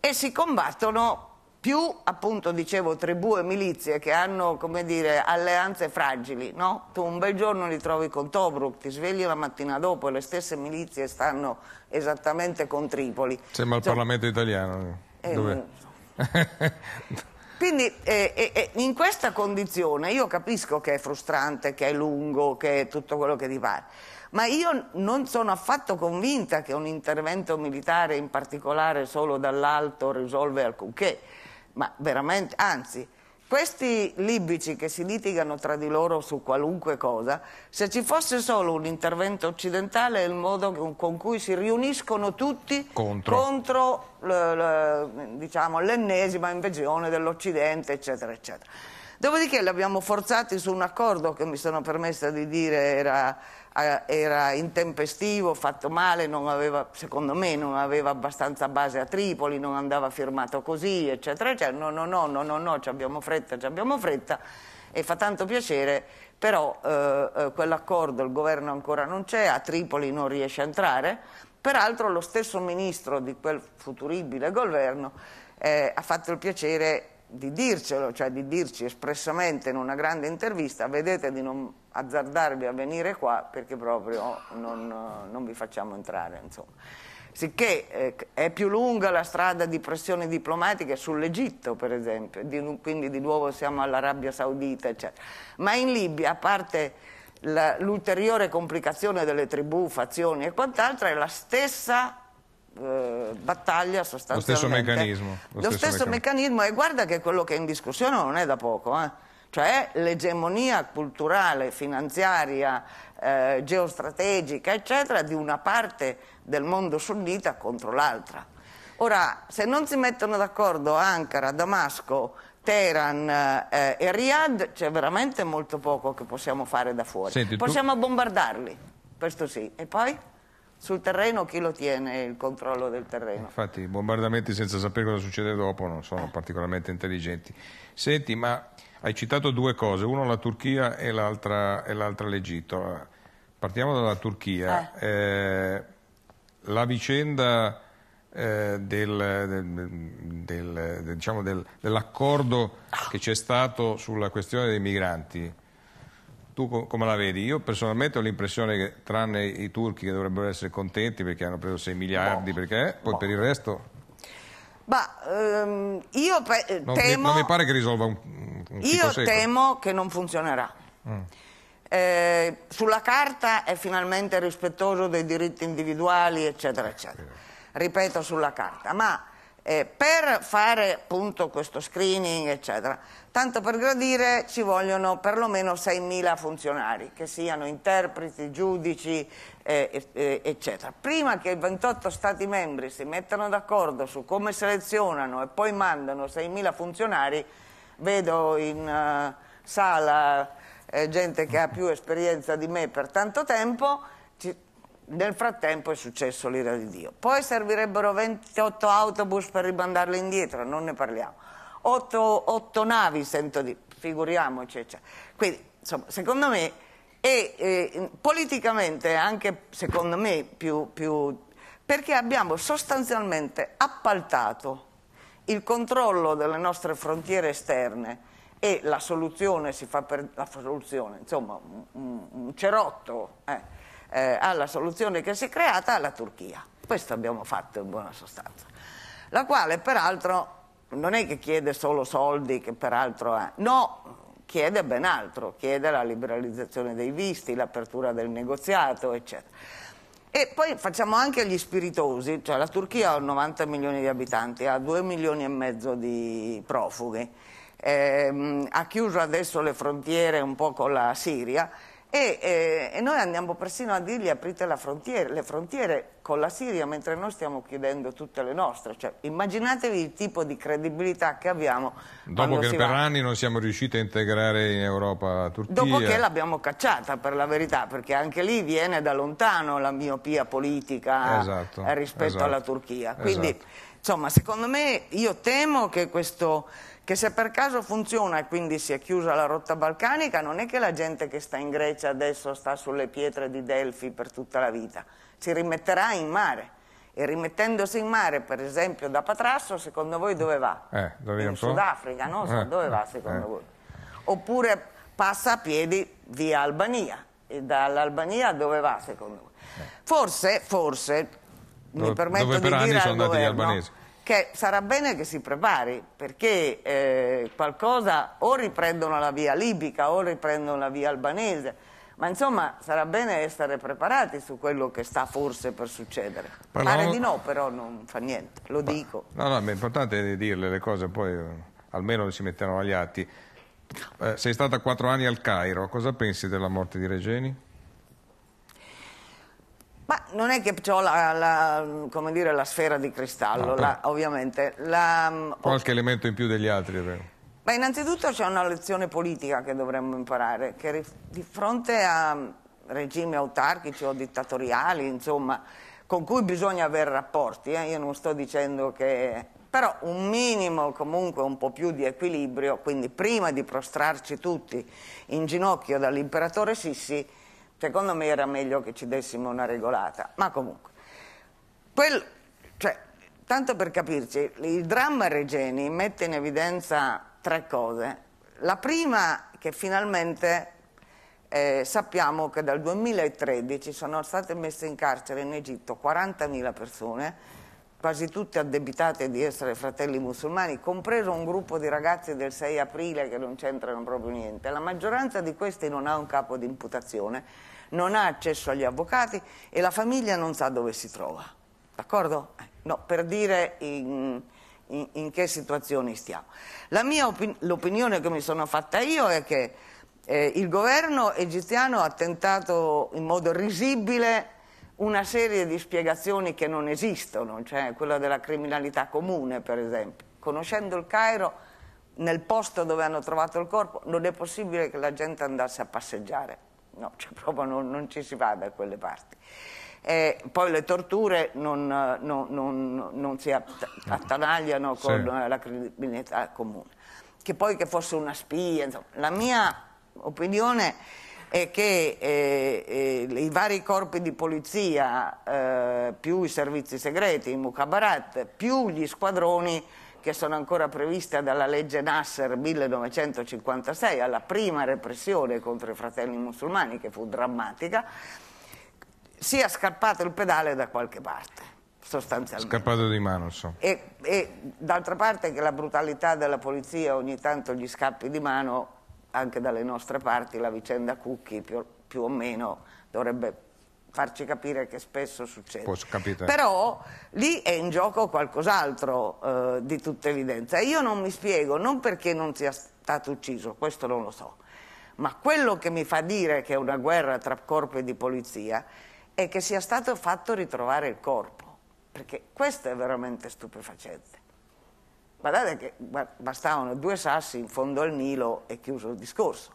E si combattono più, appunto, dicevo, tribù e milizie che hanno, come dire, alleanze fragili, no? Tu un bel giorno li trovi con Tobruk, ti svegli la mattina dopo e le stesse milizie stanno esattamente con Tripoli. Sembra il Parlamento italiano. Eh, Quindi eh, eh, eh, in questa condizione io capisco che è frustrante, che è lungo, che è tutto quello che ti pare, ma io non sono affatto convinta che un intervento militare in particolare solo dall'alto risolve alcunché, ma veramente, anzi, questi libici che si litigano tra di loro su qualunque cosa, se ci fosse solo un intervento occidentale è il modo con cui si riuniscono tutti contro, contro diciamo, l'ennesima invasione dell'Occidente, eccetera, eccetera. Dopodiché li abbiamo forzati su un accordo che mi sono permessa di dire era era intempestivo, fatto male, aveva, secondo me non aveva abbastanza base a Tripoli, non andava firmato così, eccetera, eccetera. No, no, no, no, no, no, abbiamo fretta, ci abbiamo fretta e fa tanto piacere, però eh, eh, quell'accordo il governo ancora non c'è, a Tripoli non riesce a entrare, peraltro lo stesso ministro di quel futuribile governo eh, ha fatto il piacere di dircelo, cioè di dirci espressamente in una grande intervista, vedete di non azzardarvi a venire qua perché proprio non, non vi facciamo entrare. Insomma. Sicché eh, è più lunga la strada di pressioni diplomatiche sull'Egitto, per esempio, di, quindi di nuovo siamo all'Arabia Saudita, eccetera. Ma in Libia, a parte l'ulteriore complicazione delle tribù, fazioni e quant'altro, è la stessa eh, battaglia sostanzialmente. Lo stesso meccanismo. Lo, lo stesso, stesso meccanismo. meccanismo. e guarda che quello che è in discussione non è da poco, eh. cioè l'egemonia culturale, finanziaria, eh, geostrategica, eccetera, di una parte del mondo sunnita contro l'altra. Ora, se non si mettono d'accordo Ankara, Damasco, Teheran eh, e Riyadh c'è veramente molto poco che possiamo fare da fuori. Senti, possiamo tu... bombardarli, questo sì. E poi? sul terreno chi lo tiene il controllo del terreno? Infatti i bombardamenti senza sapere cosa succede dopo non sono eh. particolarmente intelligenti. Senti, ma hai citato due cose, una la Turchia e l'altra, l'Egitto. Partiamo dalla Turchia. Eh. Eh, la vicenda eh, del, del, del, diciamo dell'accordo che c'è stato sulla questione dei migranti tu com come la vedi? Io personalmente ho l'impressione che, tranne i turchi che dovrebbero essere contenti perché hanno preso 6 miliardi, no. perché poi no. per il resto... Ma um, ehm, io non, temo... Mi, non mi pare che risolva un, un Io temo che non funzionerà. Mm. Eh, sulla carta è finalmente rispettoso dei diritti individuali, eccetera, eccetera. Ripeto, sulla carta. Ma eh, per fare appunto questo screening, eccetera, tanto per gradire ci vogliono perlomeno 6.000 funzionari, che siano interpreti, giudici, eh, eh, eccetera. Prima che i 28 Stati membri si mettano d'accordo su come selezionano e poi mandano 6.000 funzionari, vedo in uh, sala eh, gente che ha più esperienza di me per tanto tempo, ci, nel frattempo è successo l'ira di Dio. Poi servirebbero 28 autobus per rimandarli indietro, non ne parliamo. 8, 8 navi, sento di, figuriamoci. Cioè. Quindi, insomma, secondo me, e eh, politicamente anche, secondo me, più, più... perché abbiamo sostanzialmente appaltato il controllo delle nostre frontiere esterne e la soluzione si fa per la soluzione, insomma un, un cerotto eh, eh, alla soluzione che si è creata alla Turchia. Questo abbiamo fatto in buona sostanza. La quale peraltro non è che chiede solo soldi, che peraltro è, no, chiede ben altro, chiede la liberalizzazione dei visti, l'apertura del negoziato, eccetera. E poi facciamo anche gli spiritosi, cioè la Turchia ha 90 milioni di abitanti, ha 2 milioni e mezzo di profughi, ehm, ha chiuso adesso le frontiere un po' con la Siria e, eh, e, noi andiamo persino a dirgli aprite frontiere, le frontiere con la Siria mentre noi stiamo chiudendo tutte le nostre. Cioè, immaginatevi il tipo di credibilità che abbiamo. Dopo che per va... anni non siamo riusciti a integrare in Europa Turchia. Dopo che l'abbiamo cacciata per la verità, perché anche lì viene da lontano la miopia politica esatto, rispetto esatto, alla Turchia. Esatto. Quindi, esatto. insomma, secondo me io temo che questo che se per caso funziona e quindi si è chiusa la rotta balcanica non è che la gente che sta in Grecia adesso sta sulle pietre di Delfi per tutta la vita, si rimetterà in mare e rimettendosi in mare per esempio da Patrasso secondo voi dove va? Eh, dove in Sudafrica, non so, eh, dove va eh, secondo eh. voi? Oppure passa a piedi via Albania e dall'Albania dove va secondo voi? Eh. Forse, forse, dove, mi permetto di dire al governo, che sarà bene che si prepari, perché eh, qualcosa o riprendono la via libica o riprendono la via albanese, ma insomma sarà bene essere preparati su quello che sta forse per succedere. Parlavamo... Pare di no, però non fa niente, lo ma... dico. No, no, ma è importante dirle le cose, poi eh, almeno si metteranno agli atti. Eh, sei stata quattro anni al Cairo, cosa pensi della morte di Regeni? Ma non è che ho la, la, dire, la sfera di cristallo, no, la, ovviamente. Mm, qualche oh. elemento in più degli altri, è vero? Beh, innanzitutto c'è una lezione politica che dovremmo imparare, che di fronte a mm, regimi autarchici o dittatoriali, insomma, con cui bisogna avere rapporti, eh, io non sto dicendo che... però un minimo, comunque un po' più di equilibrio, quindi prima di prostrarci tutti in ginocchio dall'imperatore Sissi, Secondo me era meglio che ci dessimo una regolata, ma comunque. Quello, cioè, tanto per capirci, il dramma Regeni mette in evidenza tre cose. La prima che finalmente eh, sappiamo che dal 2013 sono state messe in carcere in Egitto 40.000 persone quasi tutte addebitate di essere fratelli musulmani, compreso un gruppo di ragazzi del 6 aprile che non c'entrano proprio niente. La maggioranza di questi non ha un capo di imputazione, non ha accesso agli avvocati e la famiglia non sa dove si trova. D'accordo? Eh, no, per dire in, in, in che situazioni stiamo. l'opinione che mi sono fatta io è che eh, il governo egiziano ha tentato in modo risibile una serie di spiegazioni che non esistono, cioè quella della criminalità comune per esempio. Conoscendo il Cairo, nel posto dove hanno trovato il corpo, non è possibile che la gente andasse a passeggiare, no, cioè proprio non, non ci si va da quelle parti. E poi le torture non, non, non si attanagliano con sì. Eh, la criminalità comune. Che poi che fosse una spia, insomma, la mia opinione è che eh, eh, i vari corpi di polizia, eh, più i servizi segreti, i Mukhabarat, più gli squadroni che sono ancora previste dalla legge Nasser 1956, alla prima repressione contro i fratelli musulmani, che fu drammatica, sia scappato il pedale da qualche parte, sostanzialmente. Scappato di mano, so. E, e d'altra parte che la brutalità della polizia ogni tanto gli scappi di mano anche dalle nostre parti la vicenda Cucchi più, più o meno dovrebbe farci capire che spesso succede. Però lì è in gioco qualcos'altro eh, di tutta evidenza. Io non mi spiego, non perché non sia stato ucciso, questo non lo so, ma quello che mi fa dire che è una guerra tra corpi di polizia è che sia stato fatto ritrovare il corpo, perché questo è veramente stupefacente. Guardate che bastavano due sassi in fondo al Nilo e chiuso il discorso.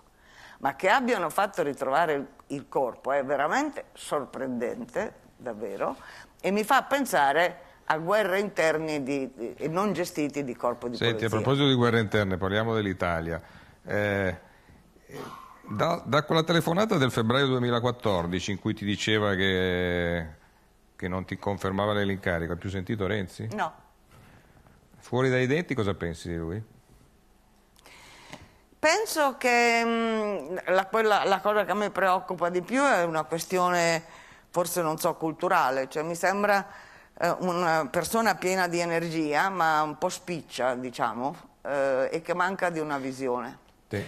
Ma che abbiano fatto ritrovare il, il corpo è veramente sorprendente, davvero, e mi fa pensare a guerre interne di, di, non gestiti di corpo di Senti, polizia. Senti, a proposito di guerre interne, parliamo dell'Italia. Eh, da, da, quella telefonata del febbraio 2014 in cui ti diceva che, che non ti confermava nell'incarico, hai più sentito Renzi? No. Fuori dai denti cosa pensi di lui? Penso che mh, mm, la, quella, la, cosa che a me preoccupa di più è una questione, forse non so, culturale. Cioè, mi sembra eh, una persona piena di energia, ma un po' spiccia, diciamo, eh, e che manca di una visione. Te,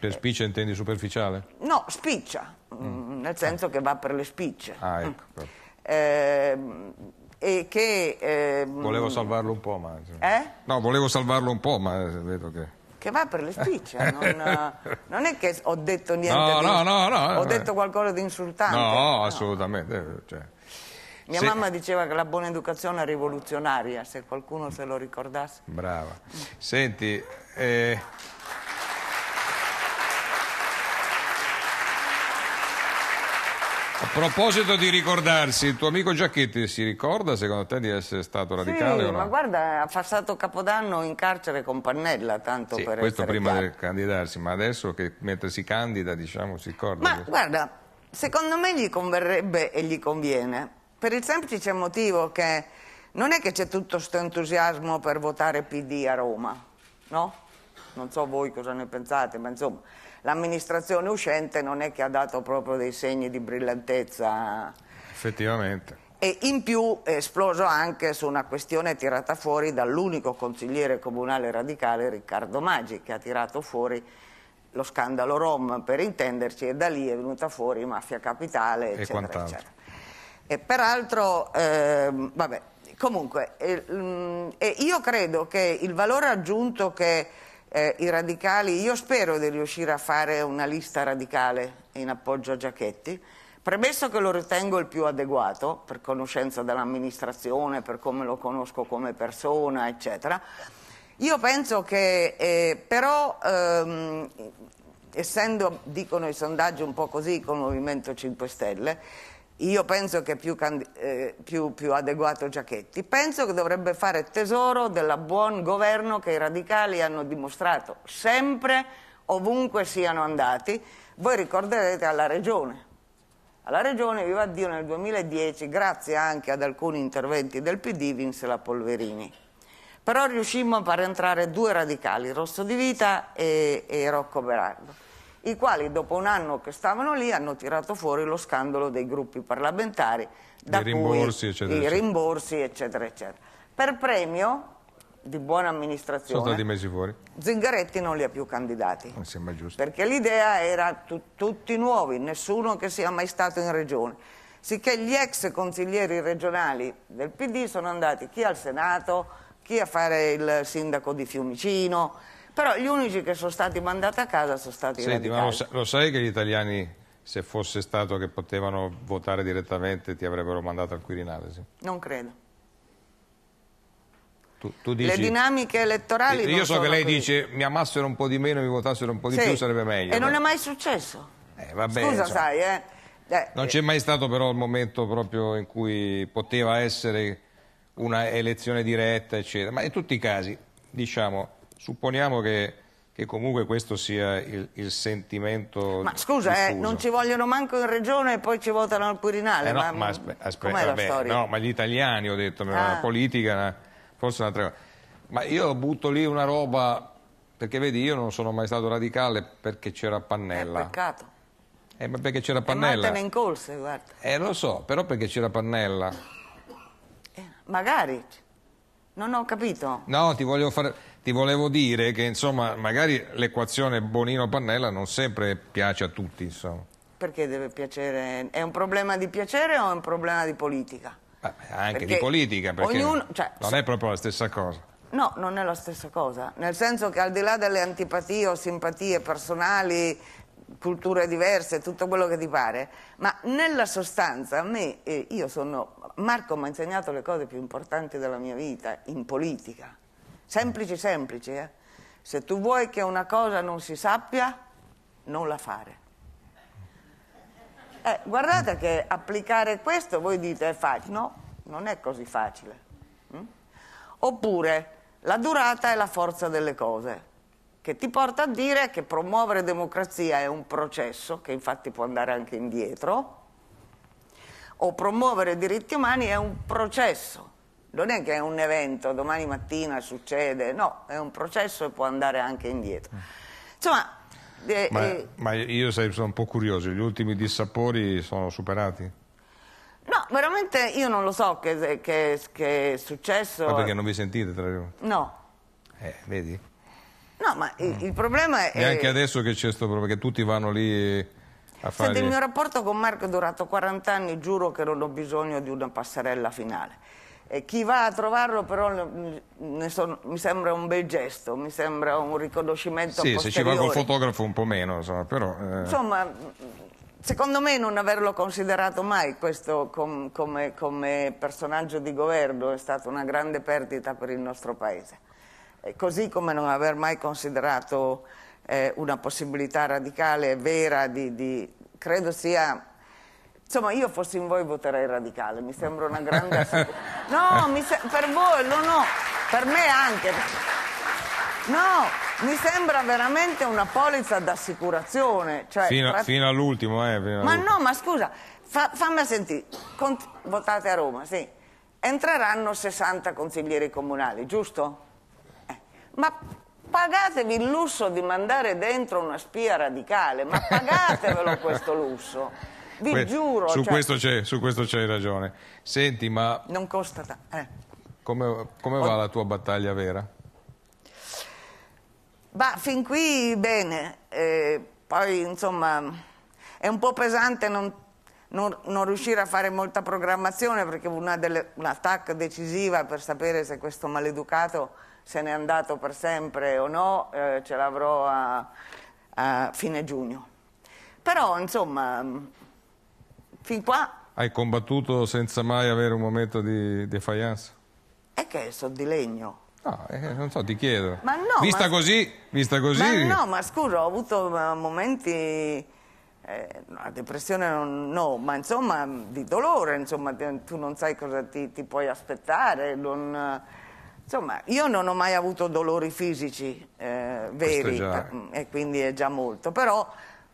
per spiccia intendi superficiale? No, spiccia, mm. mh, mm, nel senso ah. che va per le spicce. Ah, ecco. Mm. Eh, e che... Ehm... Volevo salvarlo un po', ma... Eh? No, volevo salvarlo un po', ma eh, vedo che... Che va per le spicce, non, non è che ho detto niente no, di... No, no, no. Ho detto qualcosa di insultante. No, no. assolutamente, eh, cioè... Mia sì. mamma diceva che la buona educazione è rivoluzionaria, se qualcuno se lo ricordasse. Brava. Senti, eh... A proposito di ricordarsi, il tuo amico Giacchetti si ricorda secondo te di essere stato radicale? Sì, o no? ma guarda, ha passato Capodanno in carcere con Pannella, tanto sì, per questo prima chiaro. di candidarsi, ma adesso che mentre si candida, diciamo, si ricorda. Ma questo. guarda, secondo me gli converrebbe e gli conviene, per il semplice motivo che non è che c'è tutto questo entusiasmo per votare PD a Roma, no? Non so voi cosa ne pensate, ma insomma l'amministrazione uscente non è che ha dato proprio dei segni di brillantezza. Effettivamente. E in più è esploso anche su una questione tirata fuori dall'unico consigliere comunale radicale Riccardo Maggi, che ha tirato fuori lo scandalo Rom per intenderci e da lì è venuta fuori Mafia Capitale eccetera, e eccetera. E peraltro, eh, vabbè, comunque, eh, mh, mm, io credo che il valore aggiunto che eh, i radicali, io spero di riuscire a fare una lista radicale in appoggio a Giachetti, premesso che lo ritengo il più adeguato per conoscenza dell'amministrazione, per come lo conosco come persona, eccetera, io penso che eh, però ehm, essendo, dicono i sondaggi un po' così, con il Movimento 5 Stelle, io penso che è più, eh, più, più, adeguato Giachetti, penso che dovrebbe fare tesoro del buon governo che i radicali hanno dimostrato sempre, ovunque siano andati. Voi ricorderete alla Regione. Alla Regione, viva Dio, nel 2010, grazie anche ad alcuni interventi del PD, vinse la Polverini. Però riuscimmo a far entrare due radicali, Rosso di Vita e, e Rocco Berardo i quali dopo un anno che stavano lì hanno tirato fuori lo scandalo dei gruppi parlamentari, da I rimborsi, eccetera, i rimborsi, eccetera, eccetera. Per premio di buona amministrazione. Sono stati mesi fuori. Zingaretti non li ha più candidati. Mi sembra giusto. Perché l'idea era tu, tutti nuovi, nessuno che sia mai stato in regione. Sicché gli ex consiglieri regionali del PD sono andati chi al Senato, chi a fare il sindaco di Fiumicino, però gli unici che sono stati mandati a casa sono stati Senti, radicali. ma lo, sa lo sai che gli italiani se fosse stato che potevano votare direttamente ti avrebbero mandato al Quirinale? Sì. Non credo. Tu, tu dici, le dinamiche elettorali eh, Io so che lei così. dice mi amassero un po' di meno, mi votassero un po' di sì. più, sarebbe meglio. E non è mai successo. Eh, vabbè, Scusa, insomma. sai, eh. Eh, non c'è eh. mai stato però il momento proprio in cui poteva essere una elezione diretta, eccetera. Ma in tutti i casi, diciamo, Supponiamo che, che comunque questo sia il, il sentimento Ma scusa, eh, non ci vogliono manco in regione e poi ci votano al Quirinale. Eh no, ma, ma aspetta, mm, aspe vabbè, no, ma gli italiani, ho detto, ah. la politica, forse un'altra cosa. Ma io butto lì una roba, perché vedi, io non sono mai stato radicale perché c'era eh, Pannella. Eh, peccato. Eh, ma perché c'era Pannella. e te ne incolse, guarda. Eh, lo so, però perché c'era Pannella. Eh, magari, non ho capito. No, ti voglio fare ti volevo dire che insomma, magari l'equazione Bonino-Pannella non sempre piace a tutti. Insomma. Perché deve piacere? È un problema di piacere o è un problema di politica? Beh, anche perché di politica, perché ognuno, cioè, non è proprio la stessa cosa. No, non è la stessa cosa, nel senso che al di là delle antipatie o simpatie personali, culture diverse, tutto quello che ti pare, ma nella sostanza a me, eh, io sono, Marco mi ha insegnato le cose più importanti della mia vita in politica, semplici semplici, eh? se tu vuoi che una cosa non si sappia, non la fare. Eh, guardate che applicare questo, voi dite è facile, no, non è così facile. Mm? Oppure la durata è la forza delle cose, che ti porta a dire che promuovere democrazia è un processo, che infatti può andare anche indietro, o promuovere diritti umani è un processo non è che è un evento, domani mattina succede, no, è un processo e può andare anche indietro. Insomma, eh, ma, eh, ma, io sono un po' curioso, gli ultimi dissapori sono superati? No, veramente io non lo so che, che, che è successo. Ma perché non vi sentite tra voi? No. Eh, vedi? No, ma mm. il, problema è... E anche adesso che c'è questo problema, che tutti vanno lì... A fare... Senti, il mio rapporto con Marco è durato 40 anni, giuro che non ho bisogno di una passerella finale. E chi va a trovarlo però mm, sono, mi sembra un bel gesto, mi sembra un riconoscimento Sì, se ci va col fotografo un po' meno, insomma, però... Eh... Insomma, secondo me non averlo considerato mai questo com, come, come personaggio di governo è stata una grande perdita per il nostro Paese. E così come non aver mai considerato eh, una possibilità radicale, vera, di, di credo sia Insomma, io fossi in voi voterei radicale, mi sembra una grande... No, per voi, no, no, per me anche. No, mi sembra veramente una polizza d'assicurazione. Cioè, fino, tra... fino all'ultimo, eh. Fino ma no, ma scusa, fa, fammi sentire, Cont... votate a Roma, sì. Entreranno 60 consiglieri comunali, giusto? Eh. Ma pagatevi il lusso di mandare dentro una spia radicale, ma pagatevelo questo lusso vi que giuro. Su, cioè... questo su, questo c'hai ragione. Senti, ma... Non costa tanto. Eh. Come, come va la tua battaglia vera? Ma fin qui bene, eh, poi insomma è un po' pesante non, non, non, riuscire a fare molta programmazione perché una, delle, un'attacca decisiva per sapere se questo maleducato se n'è andato per sempre o no eh, ce l'avrò a, a fine giugno. Però insomma fin qua... Hai combattuto senza mai avere un momento di defianza? È che sono di legno. No, eh, non so, ti chiedo. Ma no, vista ma... così, vista così... Ma no, ma scusa, ho avuto eh, momenti... Eh, la depressione non, no, ma insomma di dolore, insomma, tu non sai cosa ti, ti puoi aspettare, non, insomma io non ho mai avuto dolori fisici eh, veri già... Eh, e quindi è già molto, però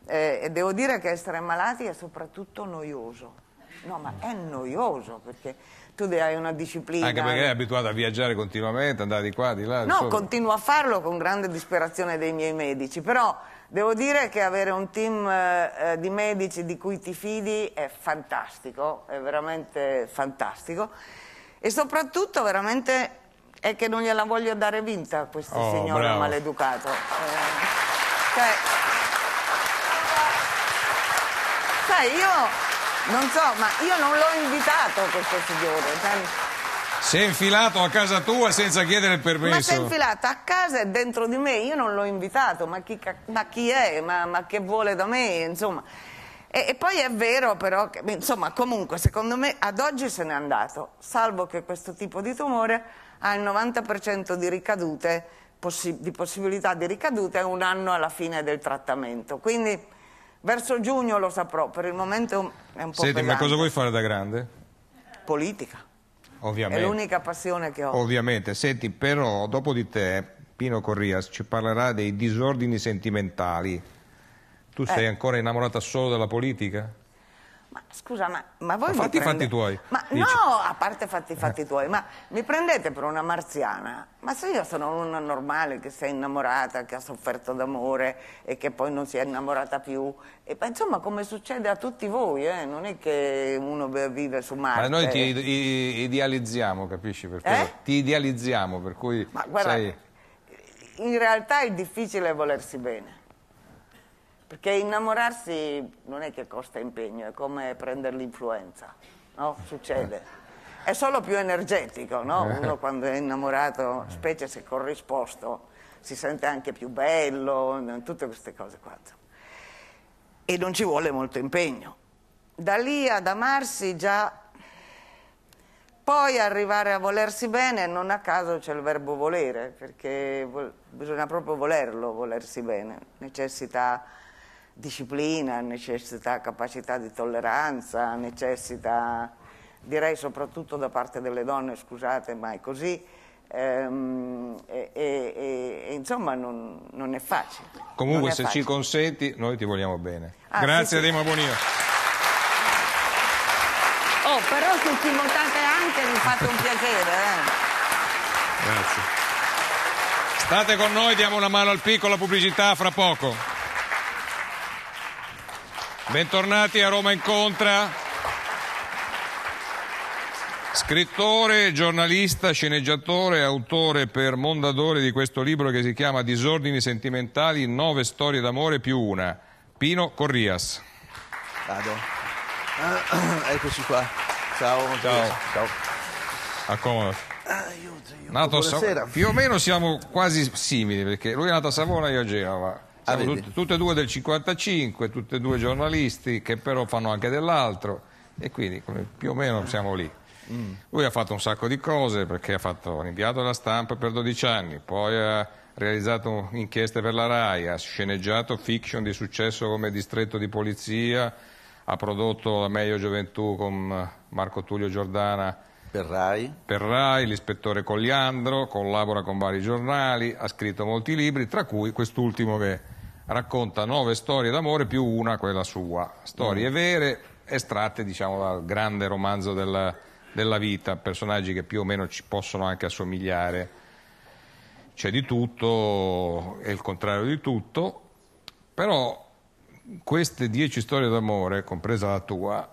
eh, e devo dire che essere malati è soprattutto noioso. No, ma è noioso perché tu hai una disciplina. Anche perché è abituato a viaggiare continuamente, andare di qua, di là. No, insomma. continuo a farlo con grande disperazione dei miei medici, però devo dire che avere un team eh, eh, di medici di cui ti fidi è fantastico, è veramente fantastico e soprattutto veramente è che non gliela voglio dare vinta a questo oh, signore bravo. maleducato. Eh, cioè, Sai, io non so, ma io non l'ho invitato questo signore. Si è infilato a casa tua senza chiedere il permesso. Ma si è infilato a casa e dentro di me, io non l'ho invitato, ma chi, ma chi è? Ma, ma, che vuole da me? Insomma. E, e poi è vero però, che, insomma, comunque, secondo me ad oggi se n'è andato, salvo che questo tipo di tumore ha il 90% di ricadute, possi di possibilità di ricadute un anno alla fine del trattamento. Quindi... Verso giugno lo saprò, per il momento è un po' Senti, pesante. ma cosa vuoi fare da grande? Politica. Ovviamente. È l'unica passione che ho. Ovviamente. Senti, però, dopo di te, Pino Corrias ci parlerà dei disordini sentimentali. Tu eh. sei ancora innamorata solo della politica? Ma scusa, ma, ma voi ma fatti i fatti tuoi. Ma dici. no, a parte fatti i fatti eh. tuoi, ma mi prendete per una marziana? Ma se io sono una normale che si è innamorata, che ha sofferto d'amore e che poi non si è innamorata più, e, ma insomma come succede a tutti voi, eh? non è che uno vive su Marte. Ma noi ti idealizziamo, capisci? Eh? Ti idealizziamo, per cui... Ma guarda, sei... in realtà è difficile volersi bene. Perché innamorarsi non è che costa impegno, è come prendere l'influenza, no? Succede. È solo più energetico, no? Eh. Uno quando è innamorato, specie se corrisposto, si sente anche più bello, tutte queste cose qua. E non ci vuole molto impegno. Da lì ad amarsi già, poi arrivare a volersi bene, non a caso c'è il verbo volere, perché bisogna proprio volerlo, volersi bene, necessità disciplina, necessita capacità di tolleranza, necessita, direi soprattutto da parte delle donne, scusate, ma è così, ehm, e, e, e, e, insomma non, non, è facile. Comunque è se facile. ci consenti noi ti vogliamo bene. Ah, Grazie sì, sì. Rima Bonino. Oh, però se ci votate anche mi fate un piacere. Eh. Grazie. State con noi, diamo una mano al piccolo pubblicità fra poco. Bentornati a Roma Incontra. Scrittore, giornalista, sceneggiatore, autore per Mondadori di questo libro che si chiama Disordini sentimentali, nove storie d'amore più una. Pino Corrias. Vado. Ah, eccoci qua. Ciao. Ciao. Ciao. Accomodati. Aiuto, aiuto. Nato a Savona. Più o meno siamo quasi simili perché lui è nato a Savona e io a Genova. Ah, Tut tutte e due del 55, tutte e due giornalisti che però fanno anche dell'altro e quindi più o meno siamo lì. Mm. Lui ha fatto un sacco di cose perché ha fatto l'inviato alla stampa per 12 anni, poi ha realizzato inchieste per la RAI, ha sceneggiato fiction di successo come distretto di polizia, ha prodotto la meglio gioventù con Marco Tullio Giordana per Rai. per Rai, l'ispettore Cogliandro, collabora con vari giornali, ha scritto molti libri, tra cui quest'ultimo che racconta nove storie d'amore più una, quella sua, storie mm. vere estratte diciamo, dal grande romanzo della, della, vita, personaggi che più o meno ci possono anche assomigliare. C'è di tutto, è il contrario di tutto, però queste dieci storie d'amore, compresa la tua,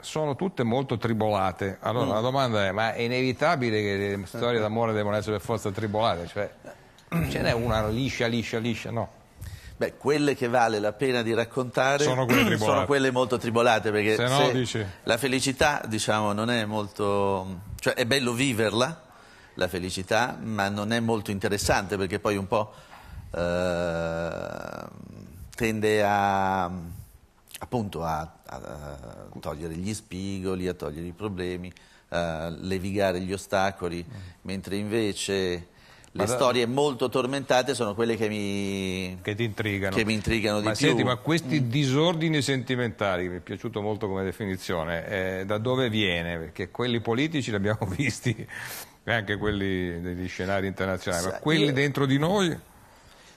sono tutte molto tribolate. Allora mm. la domanda è, ma è inevitabile che le certo. storie d'amore devono essere per forza tribolate? Cioè, ce n'è una liscia, liscia, liscia? No. Beh, quelle che vale la pena di raccontare sono quelle, tribolate. sono quelle molto tribolate, perché no, dici... la felicità, diciamo, non è molto... cioè è bello viverla, la felicità, ma non è molto interessante, perché poi un po' eh, tende a, appunto, a, a, togliere gli spigoli, a togliere i problemi, a levigare gli ostacoli, mm. mentre invece le da... storie molto tormentate sono quelle che mi, che ti intrigano. Che mi intrigano ma di senti, più. Ma questi mm. disordini sentimentali, mi è piaciuto molto come definizione, eh, da dove viene? Perché quelli politici li abbiamo visti, e anche quelli degli scenari internazionali, Sa, ma quelli io... dentro di noi...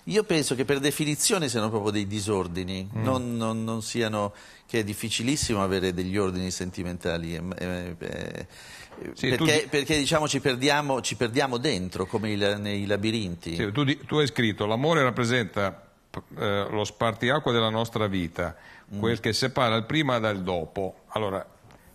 Io penso che per definizione siano proprio dei disordini, mm. non, non, non, siano che è difficilissimo avere degli ordini sentimentali. Eh, eh, eh, sì, perché, tu... perché diciamo, ci, perdiamo, ci perdiamo, dentro come il, nei labirinti. Sì, tu, tu hai scritto: l'amore rappresenta eh, lo spartiacque della nostra vita, mm. quel che separa il prima dal dopo. Allora,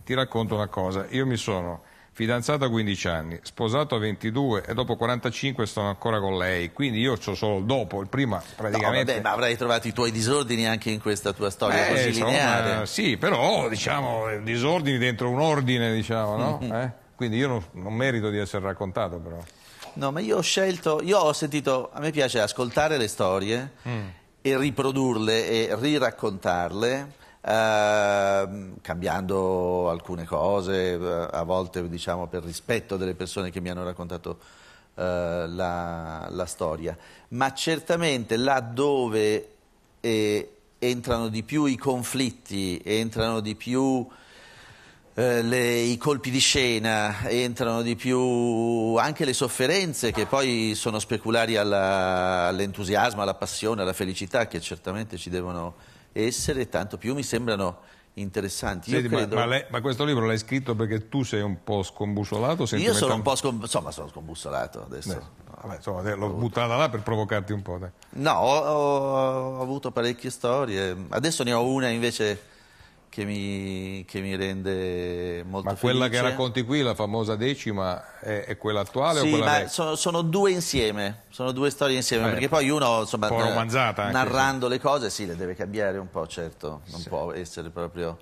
ti racconto una cosa, io mi sono fidanzato a 15 anni, sposato a 22 e dopo 45 sono ancora con lei, quindi io ho solo il dopo, il prima praticamente... No, vabbè, ma avrai trovato i tuoi disordini anche in questa tua storia Beh, così insomma, lineare. Sì, però diciamo disordini dentro un ordine, diciamo, no? Mm -hmm. eh? Quindi io non, non merito di essere raccontato però. No, ma io ho scelto, io ho sentito, a me piace ascoltare le storie mm. e riprodurle e riraccontarle Ehm, cambiando alcune cose, eh, a volte diciamo, per rispetto delle persone che mi hanno raccontato uh, la, la, storia, ma certamente laddove eh, entrano di più i conflitti, entrano di più eh, le, i colpi di scena, entrano di più anche le sofferenze che poi sono speculari all'entusiasmo, alla passione, alla felicità che certamente ci devono essere, tanto più mi sembrano interessanti. Senti, credo... ma, ma, lei, ma, questo libro l'hai scritto perché tu sei un po' scombussolato? Io sono un po' scom... insomma, sono scombussolato adesso. Beh. Vabbè, insomma, l'ho buttata là per provocarti un po'. Dai. No, ho, ho avuto parecchie storie, adesso ne ho una invece che mi, che mi, rende molto ma felice. Ma quella che racconti qui, la famosa decima, è, è quella attuale sì, o quella vecchia? Sono, sono, due insieme, sono due storie insieme, eh, perché poi uno, insomma, un eh, romanzata narrando sì. le cose, sì, le deve cambiare un po', certo, non sì. può essere proprio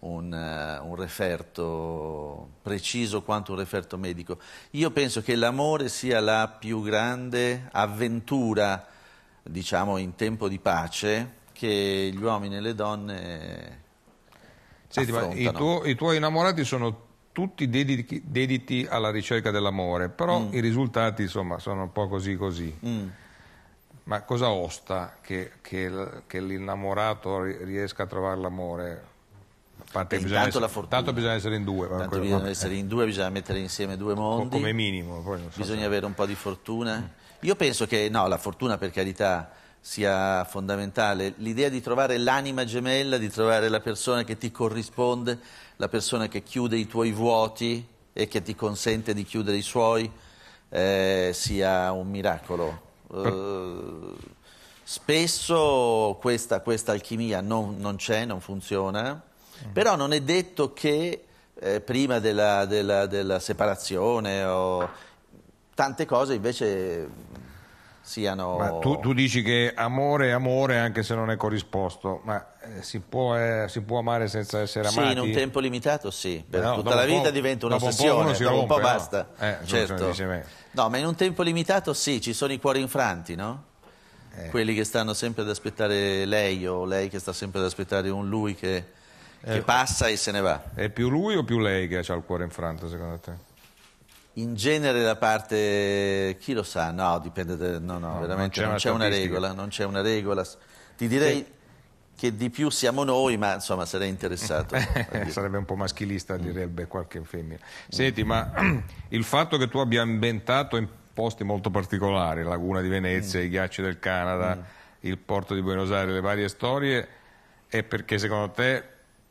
un, uh, un referto preciso quanto un referto medico. Io penso che l'amore sia la più grande avventura, diciamo, in tempo di pace, che gli uomini e le donne Senti, i, tuo, i, tuoi innamorati sono tutti dedichi, dediti alla ricerca dell'amore, però mm. i risultati insomma sono un po' così così. Mm. Ma cosa osta che, che, che l'innamorato riesca a trovare l'amore? Parte essere, Tanto bisogna essere in due. Tanto quello, bisogna essere in due, bisogna mettere insieme due mondi. Come minimo. So bisogna se... avere un po' di fortuna. Io penso che, no, la fortuna per carità sia fondamentale, l'idea di trovare l'anima gemella, di trovare la persona che ti corrisponde, la persona che chiude i tuoi vuoti e che ti consente di chiudere i suoi, eh, sia un miracolo. Uh, spesso questa, questa, alchimia non, non c'è, non funziona, mm. però non è detto che eh, prima della, della, della separazione o tante cose invece siano... Ma tu, tu, dici che amore è amore anche se non è corrisposto, ma eh, si può, eh, si può amare senza essere amati? Sì, in un tempo limitato sì, per no, tutta la vita diventa un'ossessione, un po', un po' basta. No? Eh, certo. no, ma in un tempo limitato sì, ci sono i cuori infranti, no? Eh. Quelli che stanno sempre ad aspettare lei o lei che sta sempre ad aspettare un lui che, che eh. passa e se ne va. È più lui o più lei che ha il cuore infranto secondo te? In genere la parte, chi lo sa, no, dipende, da, no, no, no, veramente non c'è una, una, regola, non c'è una regola. Ti direi Beh. che di più siamo noi, ma insomma sarei interessato. Eh, sarebbe un po' maschilista, mm. direbbe mm. qualche femmina. Mm. Senti, mm. ma il fatto che tu abbia ambientato in posti molto particolari, Laguna di Venezia, mm. i ghiacci del Canada, mm. il porto di Buenos Aires, le varie storie, è perché secondo te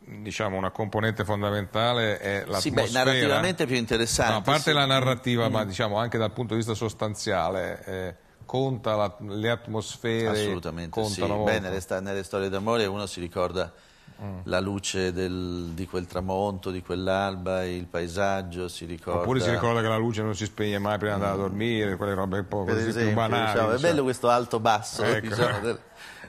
diciamo, una componente fondamentale è l'atmosfera. Sì, beh, narrativamente più interessante. No, a parte sì. la narrativa, mm. ma diciamo anche dal punto di vista sostanziale. Eh, conta la, le atmosfere assolutamente sì. Beh, nelle, nelle, storie d'amore uno si ricorda mm. la luce del, di quel tramonto di quell'alba il paesaggio si ricorda oppure si ricorda che la luce non si spegne mai prima di mm. andare a mm. dormire quelle robe un po' così esempio, più banali diciamo, è diciamo. bello questo alto basso ecco. diciamo,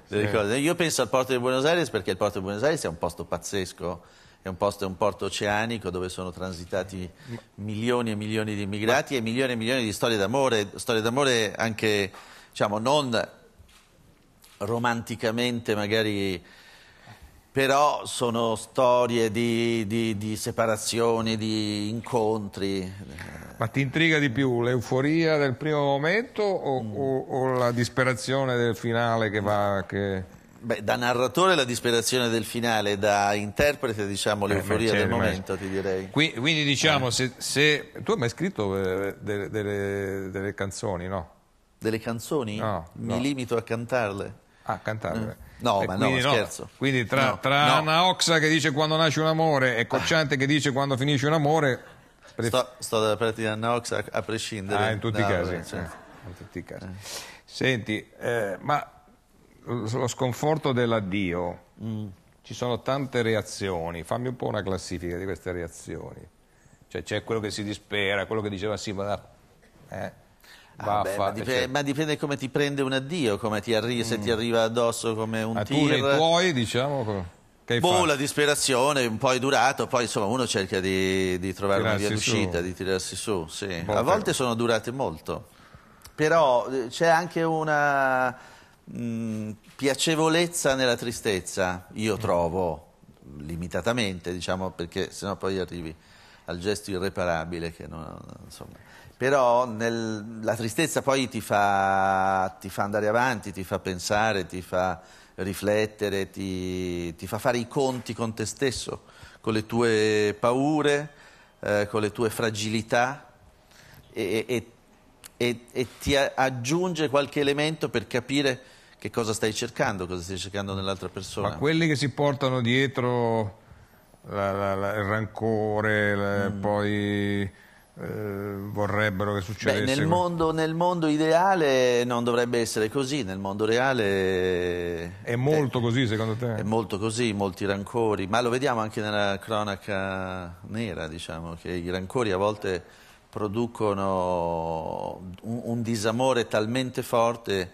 delle cose. Io penso al porto di Buenos Aires perché il porto di Buenos Aires è un posto pazzesco, è un, posto, è un porto oceanico dove sono transitati milioni e milioni di immigrati e milioni e milioni di storie d'amore, storie d'amore anche, diciamo, non romanticamente magari però sono storie di, di, di, separazioni, di incontri. Ma ti intriga di più l'euforia del primo momento o, mm. o, o la disperazione del finale che va... Che... Beh, da narratore la disperazione del finale, da interprete diciamo eh, l'euforia del momento ti direi. Qui, quindi diciamo, eh. se, se, tu hai mai scritto eh, delle, delle, delle, canzoni, no? Delle canzoni? No, Mi no. limito a cantarle. Ah, cantarle. Mm. No, e ma no, scherzo. No. Quindi tra, no, tra no. Naoxa che dice quando nasce un amore e Cocciante che dice quando finisce un amore... Pref... Sto, sto dalla parte di Oxa a prescindere. Ah, in tutti, casi, cioè. eh, in tutti i casi. Eh. Senti, eh, ma lo sconforto dell'addio, mm. ci sono tante reazioni, fammi un po' una classifica di queste reazioni. Cioè c'è quello che si dispera, quello che diceva sì, ma... Eh Ah beh, ma, dipende, certo. ma, dipende, come ti prende un addio, ti arrivi, mm. se ti mm. arriva addosso come un ah, tir. Tu tuoi, diciamo... Che boh, fatto? la disperazione un po' è durato, poi insomma uno cerca di, di trovare tirarsi una via d'uscita, di tirarsi su. Sì. A volte sono durate molto, però eh, c'è anche una mh, mm, piacevolezza nella tristezza, io mm. trovo, limitatamente diciamo, perché sennò poi arrivi al gesto irreparabile che non, insomma però nel, la tristezza poi ti fa, ti fa, andare avanti, ti fa pensare, ti fa riflettere, ti, ti fa fare i conti con te stesso, con le tue paure, eh, con le tue fragilità e, e, e, e, ti aggiunge qualche elemento per capire che cosa stai cercando, cosa stai cercando nell'altra persona. Ma quelli che si portano dietro la, la, la, il rancore, mm. poi eh, vorrebbero che succedesse? Beh, nel, mondo, nel, mondo, ideale non dovrebbe essere così, nel mondo reale... È molto è, eh, così secondo te? È molto così, molti rancori, ma lo vediamo anche nella cronaca nera, diciamo, che i rancori a volte producono un, un disamore talmente forte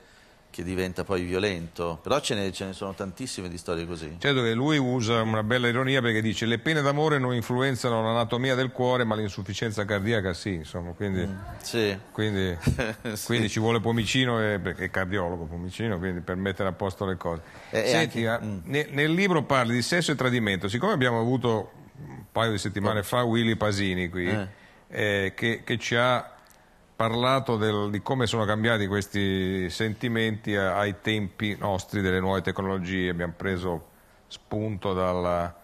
che diventa poi violento. Però ce ne, ce ne, sono tantissime di storie così. Certo che lui usa una bella ironia perché dice le pene d'amore non influenzano l'anatomia del cuore ma l'insufficienza cardiaca sì, insomma, quindi, mm, sì. quindi, sì. quindi ci vuole Pomicino e, è cardiologo Pomicino quindi per mettere a posto le cose. E, Senti, anche, mm. nel, nel libro parli di sesso e tradimento, siccome abbiamo avuto un paio di settimane oh. fa Willy Pasini qui, eh. Eh, che, che ci ha parlato del, di come sono cambiati questi sentimenti ai tempi nostri delle nuove tecnologie. Abbiamo preso spunto dalla,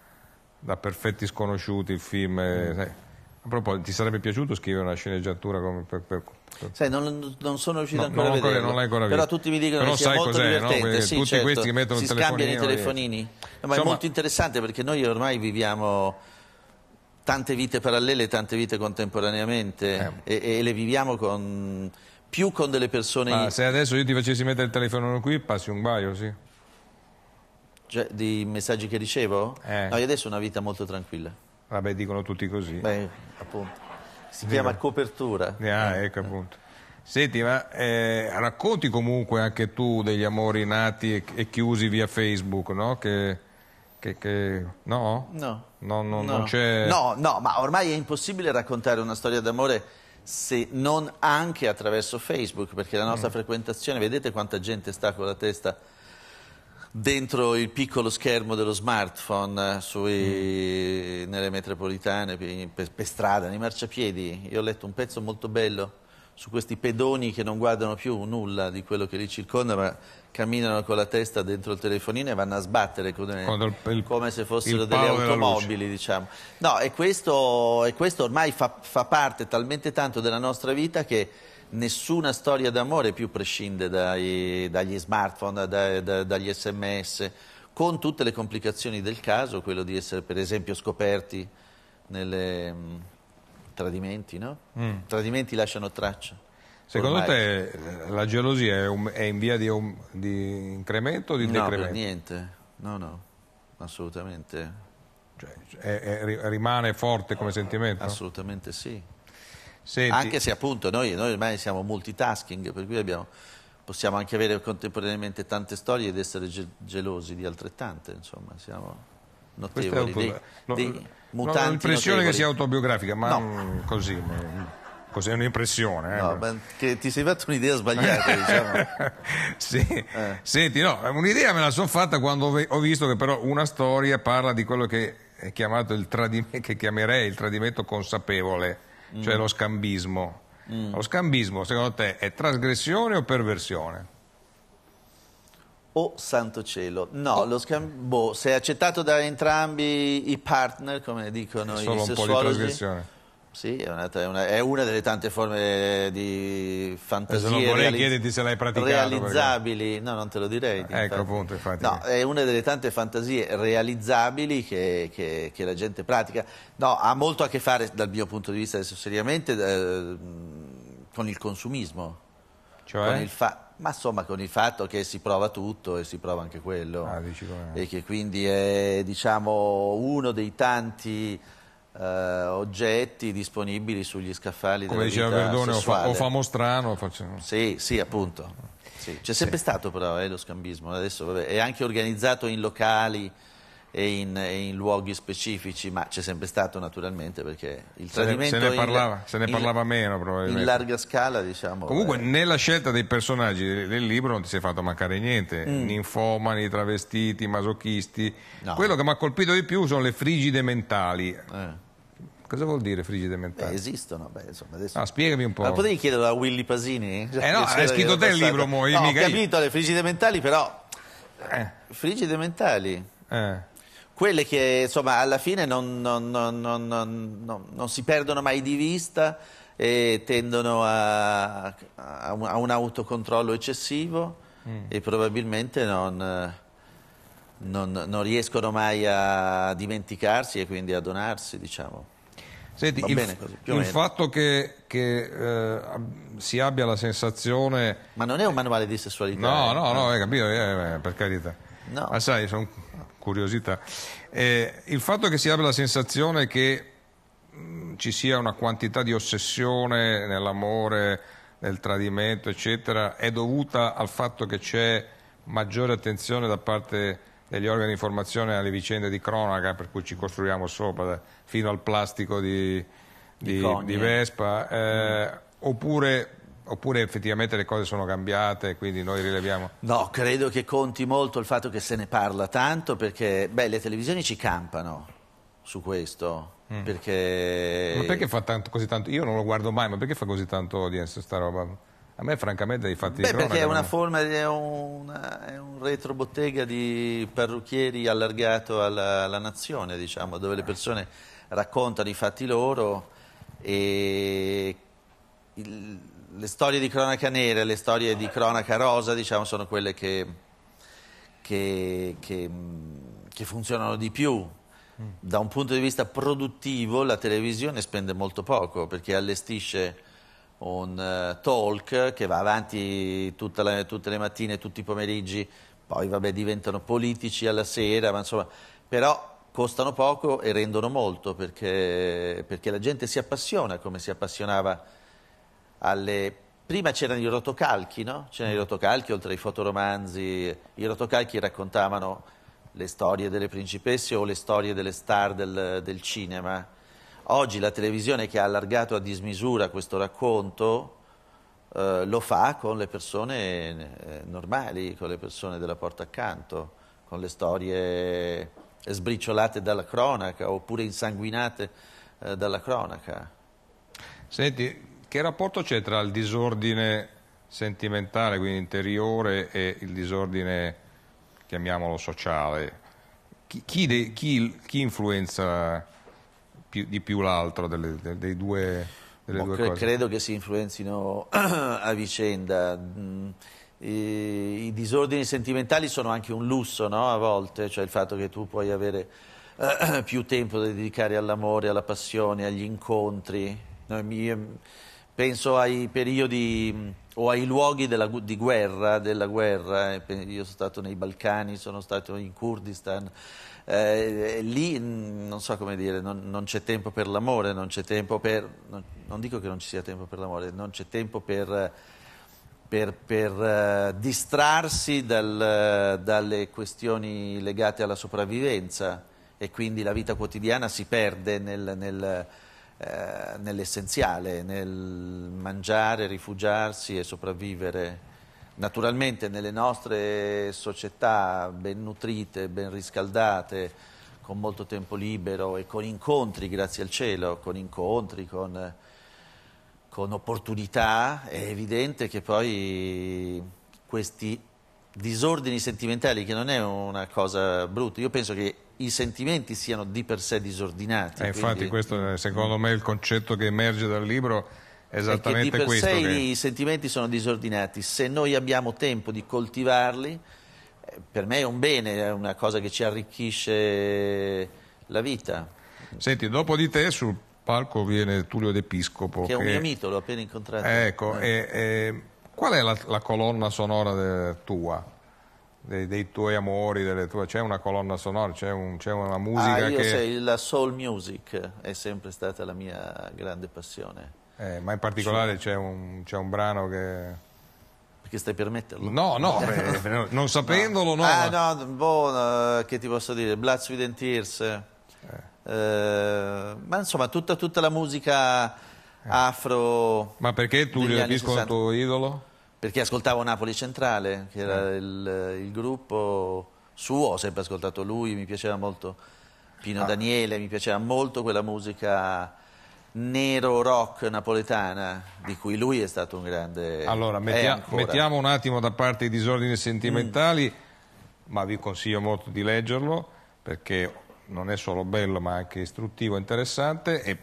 da Perfetti Sconosciuti, il film. Eh, mm. a proposito, ti sarebbe piaciuto scrivere una sceneggiatura come per, per, per... Sai, non, non, sono riuscito no, ancora a vederlo, ancora, ancora però tutti mi dicono però che sia molto divertente. No? Sì, tutti certo. questi che mettono si scambiano i telefonini. No, ma Insomma... è molto interessante perché noi ormai viviamo tante vite parallele, tante vite contemporaneamente eh. e, e, le viviamo con, più con delle persone... Ma se adesso io ti facessi mettere il telefono qui passi un baio, sì? Cioè, di messaggi che ricevo? Eh. No, io adesso ho una vita molto tranquilla. Vabbè, dicono tutti così. Beh, appunto. Si Dico. chiama copertura. Ah, eh. Ecco, appunto. Senti, ma eh, racconti comunque anche tu degli amori nati e, e chiusi via Facebook, no? Che, che, che... no? No. No, no, no. no, no, ma ormai è impossibile raccontare una storia d'amore se non anche attraverso Facebook, perché la nostra mm. frequentazione, vedete quanta gente sta con la testa dentro il piccolo schermo dello smartphone eh, sui, mm. nelle metropolitane, per, per, strada, nei marciapiedi. Io ho letto un pezzo molto bello su questi pedoni che non guardano più nulla di quello che li circonda, ma camminano con la testa dentro il telefonino e vanno a sbattere come, il, come se fossero delle automobili. Diciamo. No, e questo, e questo ormai fa, fa, parte talmente tanto della nostra vita che nessuna storia d'amore più prescinde dai, dagli smartphone, da, da, dagli sms, con tutte le complicazioni del caso, quello di essere per esempio scoperti nelle... Mh, mm, tradimenti, no? Mm. Tradimenti lasciano traccia. Secondo ormai... te eh, la gelosia è, un, è in via di, um, di, incremento o di decremento? No, niente, no, no, assolutamente. Cioè, è, è, rimane forte come sentimento? Assolutamente sì. Senti... Anche se appunto noi, noi, ormai siamo multitasking, per cui abbiamo, possiamo anche avere contemporaneamente tante storie ed essere ge gelosi di altrettante, insomma, siamo notevoli. Dei, no, dei mutanti ho l'impressione che sia autobiografica, ma no. Mm, così. Ma... Mm. Così è un'impressione. Eh? No, beh, che ti sei fatto un'idea sbagliata, diciamo. sì. Eh. Senti, no, un'idea me la sono fatta quando ho visto che però una storia parla di quello che, che chiamerei il tradimento consapevole, mm. cioè lo scambismo. Mm. Lo scambismo, secondo te, è trasgressione o perversione? Oh santo cielo, no, lo scambio, boh, se è accettato da entrambi i partner, come dicono i sessuologi, sì, è una, è, una, è una, delle tante forme di fantasia. non vorrei chiederti se l'hai praticato. Realizzabili, perché... no, non te lo direi. Ecco, infatti. appunto, infatti. No, è una delle tante fantasie realizzabili che, che, che, la gente pratica. No, ha molto a che fare, dal mio punto di vista, adesso seriamente, eh, con il consumismo. Cioè? Con il ma insomma con il fatto che si prova tutto e si prova anche quello. Ah, e che quindi è, diciamo, uno dei tanti eh, oggetti disponibili sugli scaffali Come diceva Verdone, sessuale. o, fa, strano Facciamo... Sì, sì, appunto. Sì. C'è sempre sì. stato però eh, lo scambismo, adesso vabbè, è anche organizzato in locali e in, e in, luoghi specifici, ma c'è sempre stato naturalmente perché il tradimento se ne, se ne parlava, in, se ne parlava in, meno probabilmente. In larga scala diciamo. Comunque eh. nella scelta dei personaggi del, del, libro non ti sei fatto mancare niente, mm. ninfomani, travestiti, masochisti. No. Quello che mi ha colpito di più sono le frigide mentali. Eh. Cosa vuol dire frigide mentali? Beh, esistono, beh, insomma, adesso... ah, spiegami un po'. Ma potevi chiederlo a Willy Pasini? Eh cioè, no, hai scritto te il libro, mo, no, ho capito, io. le frigide mentali però... Eh. Frigide mentali? Eh quelle che insomma, alla fine non, non, non, non, si perdono mai di vista e tendono a, a, un, autocontrollo eccessivo mm. e probabilmente non, riescono mai a dimenticarsi e quindi a donarsi, diciamo. Senti, il, così, il fatto che, che eh, si abbia la sensazione... Ma non è un manuale di sessualità. No, eh, no, no, eh. hai capito, eh, eh, per carità. No. Ma sai, sono curiosità. Eh, il fatto che si abbia la sensazione che mh, mm, ci sia una quantità di ossessione nell'amore, nel tradimento, eccetera, è dovuta al fatto che c'è maggiore attenzione da parte degli organi di informazione alle vicende di cronaca, per cui ci costruiamo sopra, eh, fino al plastico di, di, di, di Vespa, eh, mm. oppure oppure effettivamente le cose sono cambiate, e quindi noi rileviamo? No, credo che conti molto il fatto che se ne parla tanto, perché beh, le televisioni ci campano su questo. Mm. Perché... Ma perché fa tanto, così tanto? Io non lo guardo mai, ma perché fa così tanto audience sta roba? A me francamente dei fatti Beh, Perché è una forma, è, una, è un retrobottega di parrucchieri allargato alla, alla nazione, diciamo, dove le persone raccontano i fatti loro e il, le storie di cronaca nera, e le storie di cronaca rosa, diciamo, sono quelle che, che, che, che funzionano di più. Da un punto di vista produttivo la televisione spende molto poco perché allestisce un eh, talk che va avanti la, tutte le mattine, tutti i pomeriggi, poi vabbè diventano politici alla sera, ma insomma, però costano poco e rendono molto perché, perché la gente si appassiona come si appassionava alle... Prima c'erano i rotocalchi, no? C'erano i mm. rotocalchi, oltre ai fotoromanzi, i rotocalchi raccontavano le storie delle principesse o le storie delle star del, del cinema. Oggi la televisione che ha allargato a dismisura questo racconto eh, lo fa con le persone eh, normali, con le persone della porta accanto, con le storie sbriciolate dalla cronaca oppure insanguinate eh, dalla cronaca. Senti, che rapporto c'è tra il disordine sentimentale, quindi interiore, e il disordine, chiamiamolo, sociale? Chi, chi, de, chi, chi influenza più, di più l'altro delle, delle, delle due, delle due cre cose? Credo che si influenzino a vicenda. Mm. I, disordini sentimentali sono anche un lusso, no? A volte, cioè il fatto che tu puoi avere più tempo da dedicare all'amore, alla passione, agli incontri. No, mie, penso ai periodi o ai luoghi della, di guerra, della guerra, eh, io sono stato nei Balcani, sono stato in Kurdistan, eh, lì mm, non so come dire, non, non c'è tempo per l'amore, non c'è tempo per, non, non, dico che non ci sia tempo per l'amore, non c'è tempo per, per, per uh, distrarsi dal, dalle questioni legate alla sopravvivenza e quindi la vita quotidiana si perde nel, nel eh, nell'essenziale, nel mangiare, rifugiarsi e sopravvivere. Naturalmente nelle nostre società ben nutrite, ben riscaldate, con molto tempo libero e con incontri, grazie al cielo, con incontri, con, con opportunità, è evidente che poi questi disordini sentimentali, che non è una cosa brutta, io penso che i sentimenti siano di per sé disordinati. Eh, infatti questo è secondo me il concetto che emerge dal libro è esattamente è di per questo. Sé che... i sentimenti sono disordinati, se noi abbiamo tempo di coltivarli, eh, per me è un bene, è una cosa che ci arricchisce la vita. Senti, dopo di te sul palco viene Tullio D'Episcopo. Che è un che... mio mito, l'ho appena incontrato. Ecco, eh. e, e... qual è la, la colonna sonora tua? dei, dei tuoi amori, tue... c'è una colonna sonora, c'è, un, una musica ah, io che... Sei, la soul music è sempre stata la mia grande passione. Eh, ma in particolare c'è un, un brano che perché stai per metterlo? No, no, beh, non sapendolo, no. no. Ah, no, boh, che ti posso dire? Blood, Sweat and Tears. Eh. Eh, ma insomma, tutta, tutta la musica eh. afro... Ma perché tu il tuo idolo? Perché ascoltavo Napoli Centrale, che era eh. il, il gruppo suo, ho sempre ascoltato lui, mi piaceva molto Pino ah. Daniele, mi piaceva molto quella musica nero rock napoletana di cui lui è stato un grande allora mettia mettiamo un attimo da parte i disordini mm. sentimentali mm. ma vi consiglio molto di leggerlo perché non è solo bello ma anche istruttivo e interessante e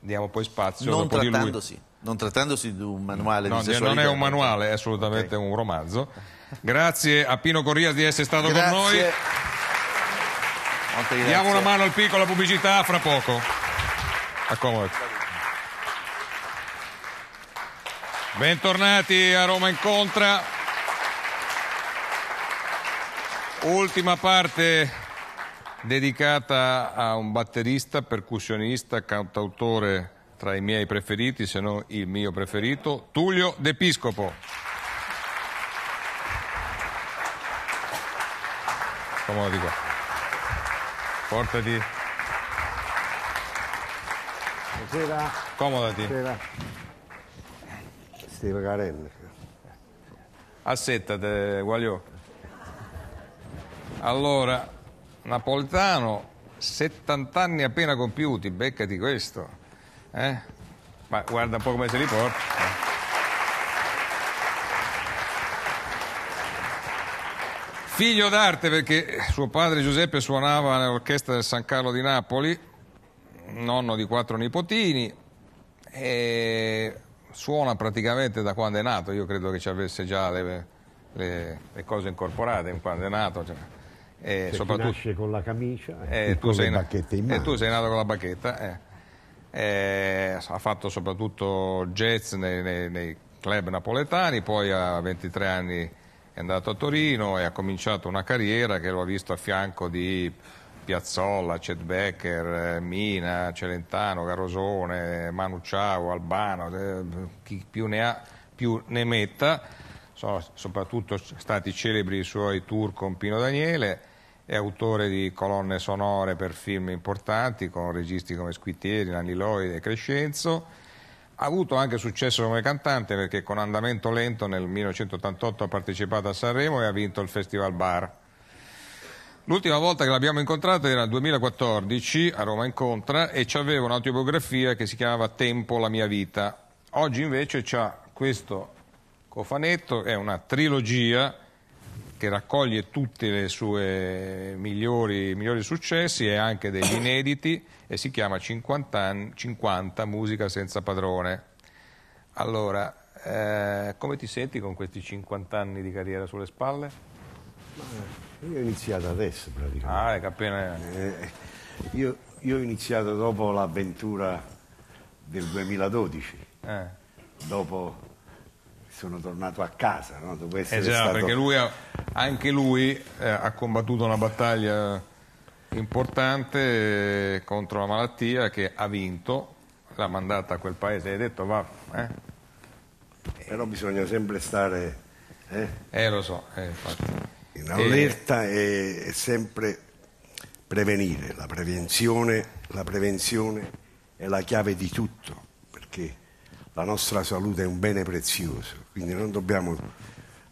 diamo poi spazio non dopo trattandosi di lui. Non trattandosi di un manuale no, di sessualità. Non è un manuale, è assolutamente okay. un romanzo. Grazie a Pino Corrias di essere stato grazie. con noi. Diamo una mano al piccolo pubblicità fra poco. Accomodati. Bentornati a Roma Incontra. Ultima parte dedicata a un batterista, percussionista, cantautore tra i miei preferiti, se non il mio preferito, Tullio D'Episcopo. Comodi qua. Portati. Buonasera. Comodati. Buonasera. Steve Carella. Assettate, Guagliò. Allora, Napolitano, 70 anni appena compiuti, beccati questo. Eh? Ma guarda un po' come se li porta. Figlio d'arte perché suo padre Giuseppe suonava nell'orchestra del San Carlo di Napoli, nonno di quattro nipotini, e suona praticamente da quando è nato, io credo che ci avesse già le, le, le cose incorporate in quando è nato. Cioè. E cioè, soprattutto, nasce con la camicia eh, e tu, sei, e eh, tu sei nato con la bacchetta. Eh eh, ha fatto soprattutto jazz nei, nei, nei club napoletani, poi a 23 anni è andato a Torino e ha cominciato una carriera che lo ha visto a fianco di Piazzolla, Chet Becker, eh, Mina, Celentano, Garosone, Manu Ciao, Albano, eh, chi più ne ha più ne metta. Sono soprattutto stati celebri i suoi tour con Pino Daniele è autore di colonne sonore per film importanti con registi come Squittieri, Nanni Lloyd e Crescenzo. Ha avuto anche successo come cantante perché con Andamento Lento nel 1988 ha partecipato a Sanremo e ha vinto il Festival Bar. L'ultima volta che l'abbiamo incontrata era nel 2014 a Roma Incontra e ci aveva un'autobiografia che si chiamava Tempo la mia vita. Oggi invece c'ha questo cofanetto, è una trilogia che raccoglie tutti i suoi migliori, migliori, successi e anche degli inediti e si chiama 50, 50 Musica senza padrone. Allora, eh, come ti senti con questi 50 anni di carriera sulle spalle? Io ho iniziato adesso praticamente. Ah, ecco, appena... eh, io, io, ho iniziato dopo l'avventura del 2012, eh. dopo sono tornato a casa no? dopo essere eh già, stato... perché lui ha, anche lui eh, ha combattuto una battaglia importante eh, contro la malattia che ha vinto l'ha mandata a quel paese hai detto va eh? però bisogna sempre stare eh, eh lo so eh, in allerta e... e sempre prevenire la prevenzione la prevenzione è la chiave di tutto perché la nostra salute è un bene prezioso quindi non dobbiamo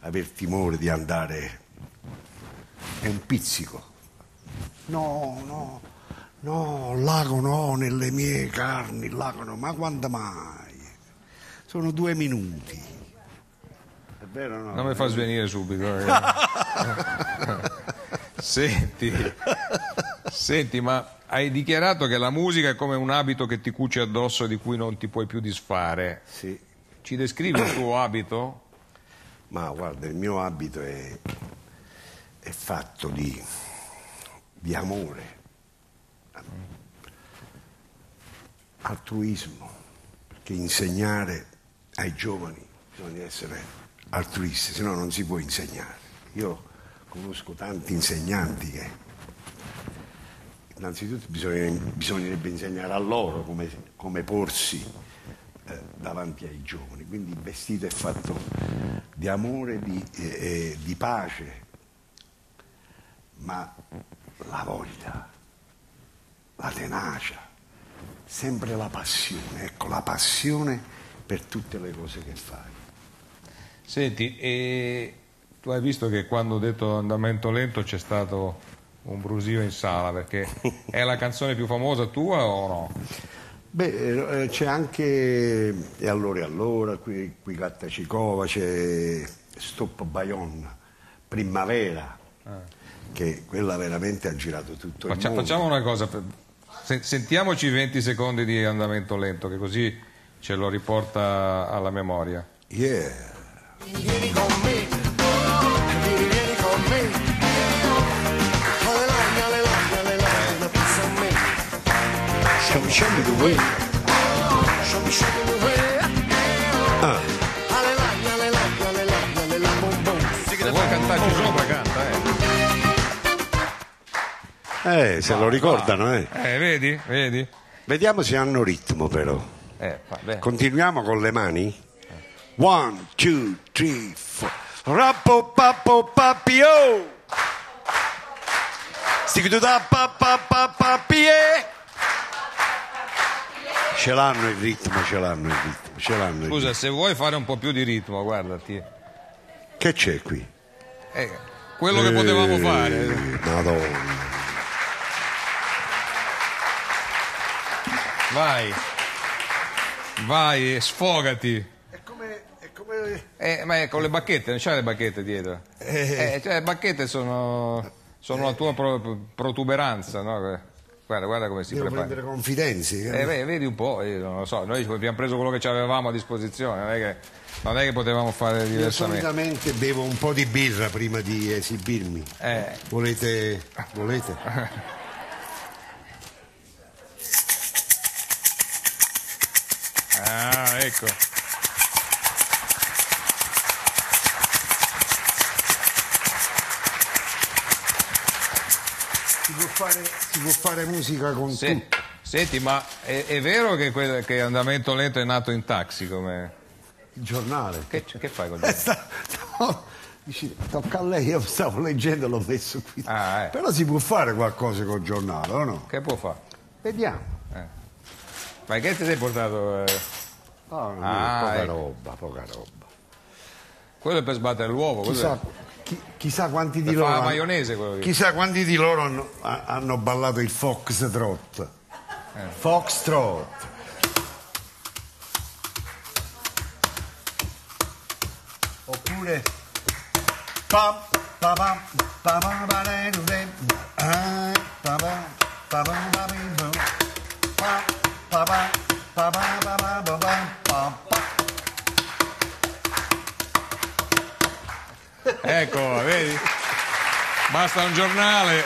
aver timore di andare, è un pizzico. No, no, no, lago no, nelle mie carni, lago no, ma quando mai? Sono due minuti. È vero no? Non mi fa svenire subito. Eh. senti, senti, ma hai dichiarato che la musica è come un abito che ti cuci addosso e di cui non ti puoi più disfare. Sì. Ci descrivi il tuo abito? Ma guarda, il mio abito è, è fatto di, di amore, altruismo, perché insegnare ai giovani bisogna essere altruisti, se no non si può insegnare. Io conosco tanti insegnanti che innanzitutto bisognerebbe insegnare a loro come, come porsi eh, davanti ai giovani. Quindi il vestito è fatto di amore, di, eh, di pace, ma la voglia, la tenacia, sempre la passione, ecco la passione per tutte le cose che fai. Senti, e tu hai visto che quando ho detto andamento lento c'è stato un brusio in sala perché è la canzone più famosa tua o no? Beh, eh, eh, c'è anche E allora e allora, qui, qui Gatta c'è Stop Bayon, Primavera, ah. che quella veramente ha girato tutto Faccia, il mondo. Facciamo una cosa, sentiamoci 20 secondi di andamento lento, che così ce lo riporta alla memoria. Yeah. con me. Show me, show me the way. Show me, show me the way. Ah. che devo cantare, ci sopra canta, eh. Eh, se lo ricordano, eh. Eh, vedi, vedi. Vediamo se hanno ritmo però. Eh, vabbè. Continuiamo con le mani. One, two, three, four. Rappo pappo papio. Sticudo da pappa pappa pie. Ce l'hanno il ritmo, ce l'hanno il ritmo, ce l'hanno il Scusa, ritmo. se vuoi fare un po' più di ritmo, guardati. Che c'è qui? Eh, quello che potevamo eh, fare. Madonna. Vai, vai, sfogati. È come, è come... Eh, ma è con le bacchette, non c'hai le bacchette dietro. Eh, eh cioè, le bacchette sono, sono la tua pro- protuberanza, no? Guarda, guarda come si Devo prepara. prendere confidenze. Eh, beh, vedi un po', io eh, non lo so, noi abbiamo preso quello che avevamo a disposizione, non è che, non è che potevamo fare diversamente. Io solitamente bevo un po' di birra prima di esibirmi. Eh. Volete? Volete? ah, ecco. Si può fare, si può fare musica con Se, tutto. Senti, ma è, è vero che, quel, che, Andamento Lento è nato in taxi come... Il giornale. Che, che fai con il eh, giornale? dici, tocca a lei, io stavo leggendo, e l'ho messo qui. Ah, eh. Però si può fare qualcosa con il giornale, o no? Che può fare? Vediamo. Eh. Ma che ti sei portato? Eh? Oh, ah, poca ah, ecco. roba, poca roba. Quello è per sbattere l'uovo. Chissà, chi, chissà, quanti loro, maionese, chissà quanti di loro hanno, hanno ballato il foxtrot eh. foxtrot oppure pam pam pam pam Ecco, vedi? Basta un giornale.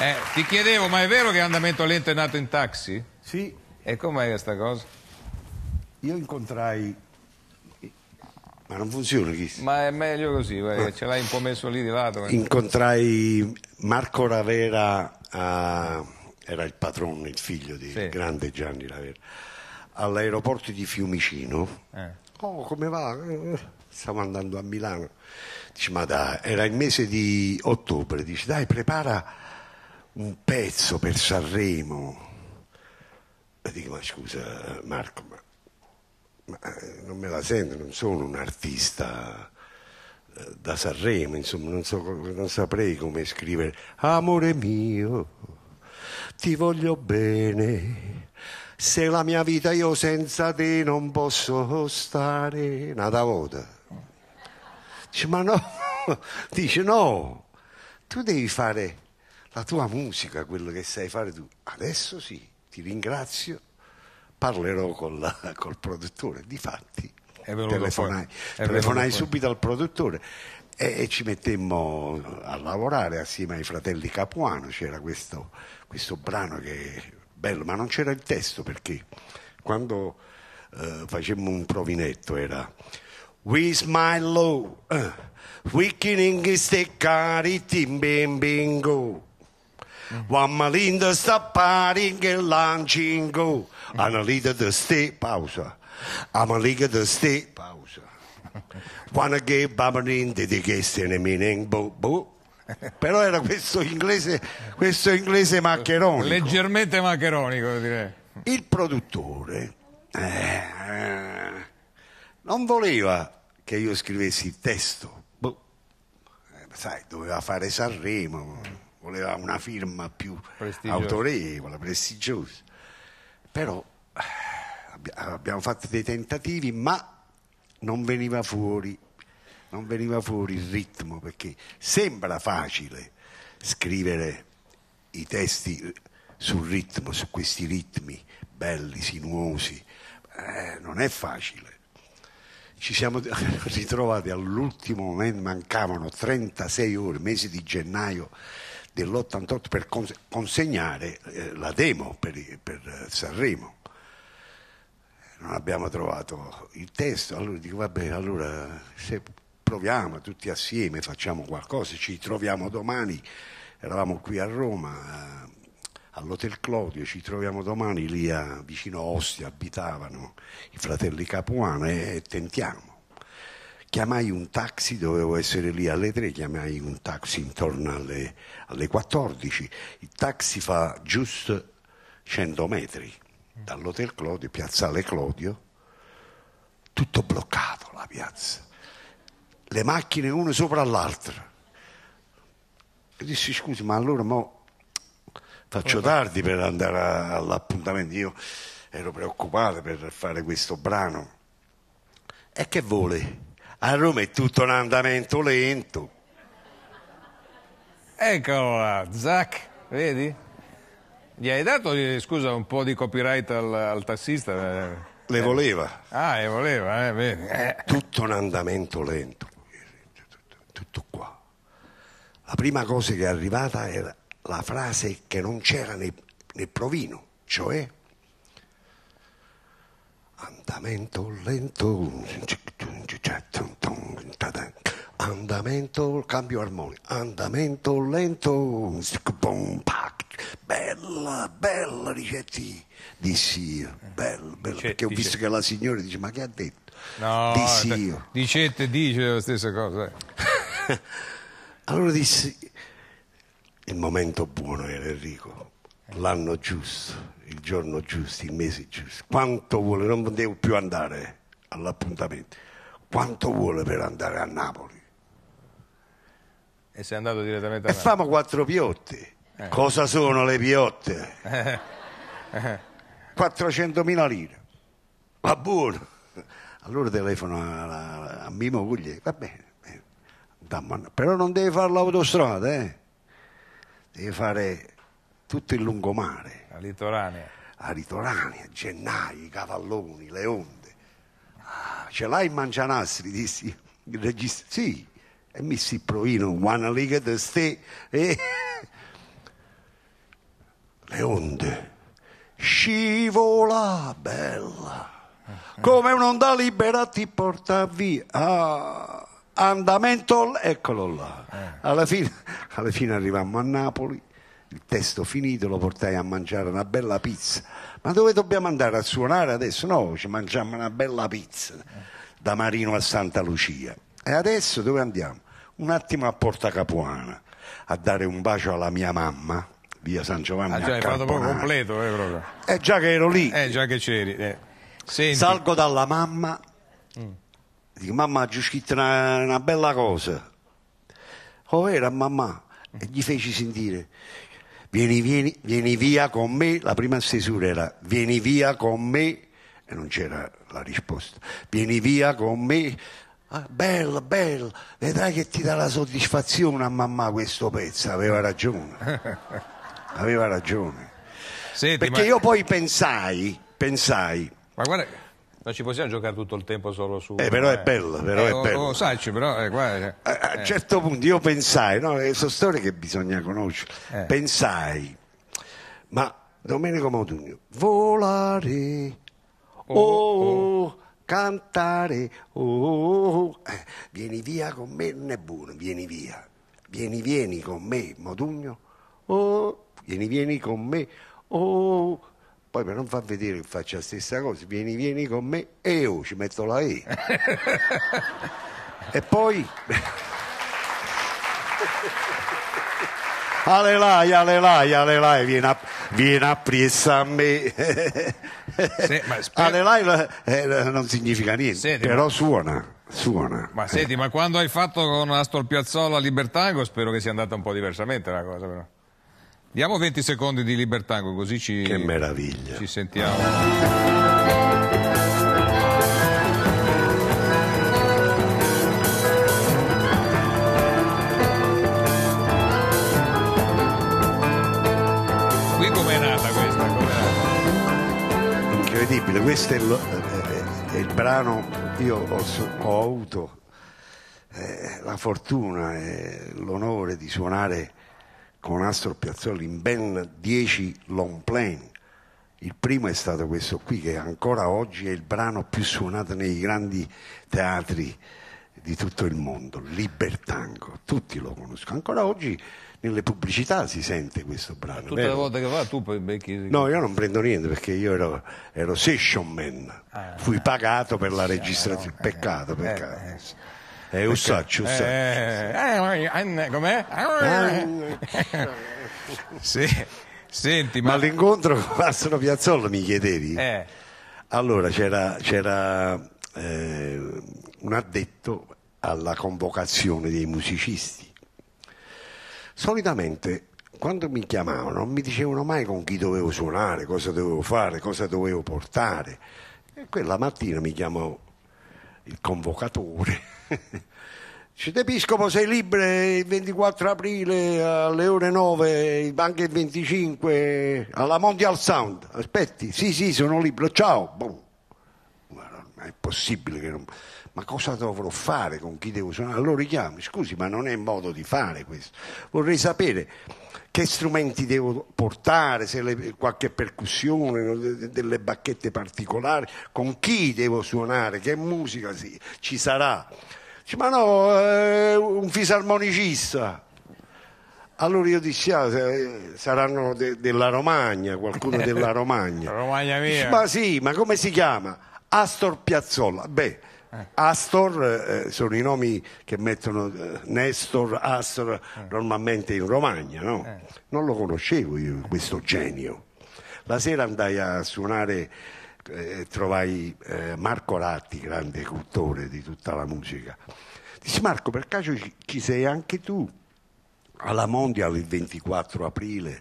Eh, ti chiedevo, ma è vero che Andamento Lento è nato in taxi? Sì. E com'è questa cosa? Io incontrai... Ma non funziona, chi? Ma è meglio così, vai, ah. ce l'hai un po' messo lì di lato. Ma... Incontrai Marco Ravera, a... era il patrone, il figlio del sì. grande Gianni Ravera, all'aeroporto di Fiumicino. Eh. Oh, come va? Eh, eh stavo andando a Milano, dice ma dai, era il mese di ottobre, dice dai prepara un pezzo per Sanremo. E dico ma scusa Marco, ma, ma eh, non me la sento, non sono un artista eh, da Sanremo, insomma, non, so, non saprei come scrivere. Amore mio, ti voglio bene. Se la mia vita io senza te non posso stare, nada volta. Dice, ma no, dice no, tu devi fare la tua musica, quello che sai fare tu. Adesso sì, ti ringrazio, parlerò la, col produttore. Difatti, telefonai, telefonai subito al produttore e, e, ci mettemmo a lavorare assieme ai fratelli Capuano. C'era questo, questo brano che è bello, ma non c'era il testo perché quando eh, facemmo un provinetto era With my low, uh, weakening steccari, tim bim bingo. Wammalinda sta paring e lancingo. Analiga da ste, pausa. Amaliga da ste, pausa. Wanna give babarin dedication meaning bo bo. Però era questo inglese, questo inglese maccheronico. Leggermente maccheronico, direi. Il produttore. Eh, eh non voleva che io scrivessi il testo. Boh. Eh, sai, doveva fare Sanremo, voleva una firma più prestigiosa. autorevole, prestigiosa. Però eh, abbiamo fatto dei tentativi, ma non veniva fuori, non veniva fuori il ritmo, perché sembra facile scrivere i testi eh, sul ritmo, su questi ritmi belli, sinuosi. Eh, non è facile ci siamo ritrovati all'ultimo momento, mancavano 36 ore, mese di gennaio dell'88 per consegnare eh, la demo per, eh, Sanremo. Non abbiamo trovato il testo, allora dico vabbè, allora se proviamo tutti assieme, facciamo qualcosa, ci troviamo domani, eravamo qui a Roma eh, all'Hotel Clodio, ci troviamo domani lì a, vicino a Ostia, abitavano i fratelli Capuana e tentiamo. Chiamai un taxi, dovevo essere lì alle 3, chiamai un taxi intorno alle, alle 14, il taxi fa giusto 100 metri dall'Hotel Clodio, piazzale Clodio, tutto bloccato la piazza, le macchine una sopra l'altra. E dissi scusi ma allora mo faccio tardi per andare all'appuntamento, io ero preoccupato per fare questo brano. E che vuole? A Roma è tutto un andamento lento. eccolo là, Zac, vedi? Gli hai dato, eh, scusa, un po' di copyright al, al tassista? Eh? Le voleva. Ah, le voleva, eh, vedi. Eh. Tutto un andamento lento. Tutto qua. La prima cosa che è arrivata era la frase che non c'era nel, nel provino, cioè andamento lento, certo, andamento, cambio armonico, andamento lento, bella, bella Ricetti, dissi io, bella, bella, perché ho visto che la signora dice, ma che ha detto? No, dissi cioè, io. Ricette dice la stessa cosa. allora dissi, il momento buono era Enrico, l'anno giusto, il giorno giusto, il mese giusto. Quanto vuole, non devo più andare all'appuntamento. Quanto vuole per andare a Napoli? E sei andato direttamente a Napoli. E famo quattro piotte. Eh. Cosa sono le piotte? 400.000 eh. eh. lire. Va buono. Allora telefono a, a, a Mimo Guglielmo, va bene. Però non deve fare l'autostrada, eh? devi fare tutto il lungomare. La litoranea. La litoranea, Gennai, Cavalloni, le onde. Ah, ce l'hai in Mangianastri, dissi il regista. Sì, e mi si provino, una liga di ste. E... Eh. Le onde. Scivola bella, come un'onda libera ti porta via. Ah andamento, eccolo là. Eh. Alla fine, alla fine arrivammo a Napoli, il testo finito, lo portai a mangiare una bella pizza. Ma dove dobbiamo andare a suonare adesso? No, ci mangiamo una bella pizza da Marino a Santa Lucia. E adesso dove andiamo? Un attimo a Porta Capuana a dare un bacio alla mia mamma, via San Giovanni. Ah, già, hai fatto proprio completo, eh, proprio. Eh, già che ero lì. Eh, già che c'eri. Eh. Salgo dalla mamma Dico, mamma, c'è scritto una, una, bella cosa. Oh, era mamma. E gli feci sentire, vieni, vieni, vieni via con me. La prima stesura era, vieni via con me. E non c'era la risposta. Vieni via con me. Ah, bello, bello, vedrai che ti dà la soddisfazione a mamma questo pezzo. Aveva ragione, aveva ragione. Senti, Perché ma... io poi pensai, pensai. Ma guarda non ci possiamo giocare tutto il tempo solo su... Eh, però è eh, bello, però eh, è oh, bello. Lo, oh, sacci, però... Eh, a, a un eh. certo punto io pensai, no, eh, sono storie che bisogna conoscere, pensai, ma Domenico Modugno, volare, oh, oh, oh, cantare, oh, oh vieni via con me, non è buono, vieni via, vieni, vieni con me, Modugno, oh, vieni, vieni con me, oh, poi per non far vedere che faccio la stessa cosa, vieni, vieni con me e io ci metto la E. e poi... Alleluia, alleluia, alleluia, vieni, a, vieni appressa a me. sì, alleluia eh, non significa niente, Senti, però ma... suona. Suona. Ma senti, ma quando hai fatto con Astor Piazzolla Libertango, spero che sia andata un po' diversamente la cosa, però. Diamo 20 secondi di libertà così ci, che meraviglia. ci sentiamo. incredibile, questo è il, è il, brano, io ho, ho avuto eh, la fortuna e l'onore di suonare con Astro Piazzoli in ben 10 long plane. Il primo è stato questo qui, che ancora oggi è il brano più suonato nei grandi teatri di tutto il mondo, Libertango, tutti lo conoscono. Ancora oggi nelle pubblicità si sente questo brano. Tutte le volte che va tu poi becchi... No, io non prendo niente perché io ero, ero session man, ah, fui eh. pagato per la registrazione, peccato, eh, eh, peccato. Eh, eh. È un saccio, un saccio. com'è? Ah. sì. Senti, ma... ma all'incontro con Arsenio Piazzolla mi chiedevi? Eh. Allora c'era, c'era eh, un addetto alla convocazione dei musicisti. Solitamente quando mi chiamavano non mi dicevano mai con chi dovevo suonare, cosa dovevo fare, cosa dovevo portare. E quella mattina mi chiamò il convocatore. Dice, Episcopo sei libero il 24 aprile alle ore 9, anche il 25 alla Mondial Sound. Aspetti, sì sì sono libero, ciao. Boom. Ma è possibile che non... Ma cosa dovrò fare? Con chi devo suonare? Allora richiami, scusi ma non è modo di fare questo. Vorrei sapere che strumenti devo portare, se le, qualche percussione, delle bacchette particolari, con chi devo suonare, che musica sì, ci sarà. Dice, ma no, eh, un fisarmonicista. Allora io dissi, ah, saranno de, della Romagna, qualcuno della Romagna. Romagna mia. Ma sì, ma come si chiama? Astor Piazzolla. Beh, eh. Astor eh, sono i nomi che mettono eh, Nestor, Astor eh. normalmente in Romagna, no? Eh. Non lo conoscevo io questo genio. La sera andai a suonare eh, trovai eh, Marco Ratti, grande cultore di tutta la musica. Dissi Marco, per caso ci, ci sei anche tu alla Mondial il 24 aprile?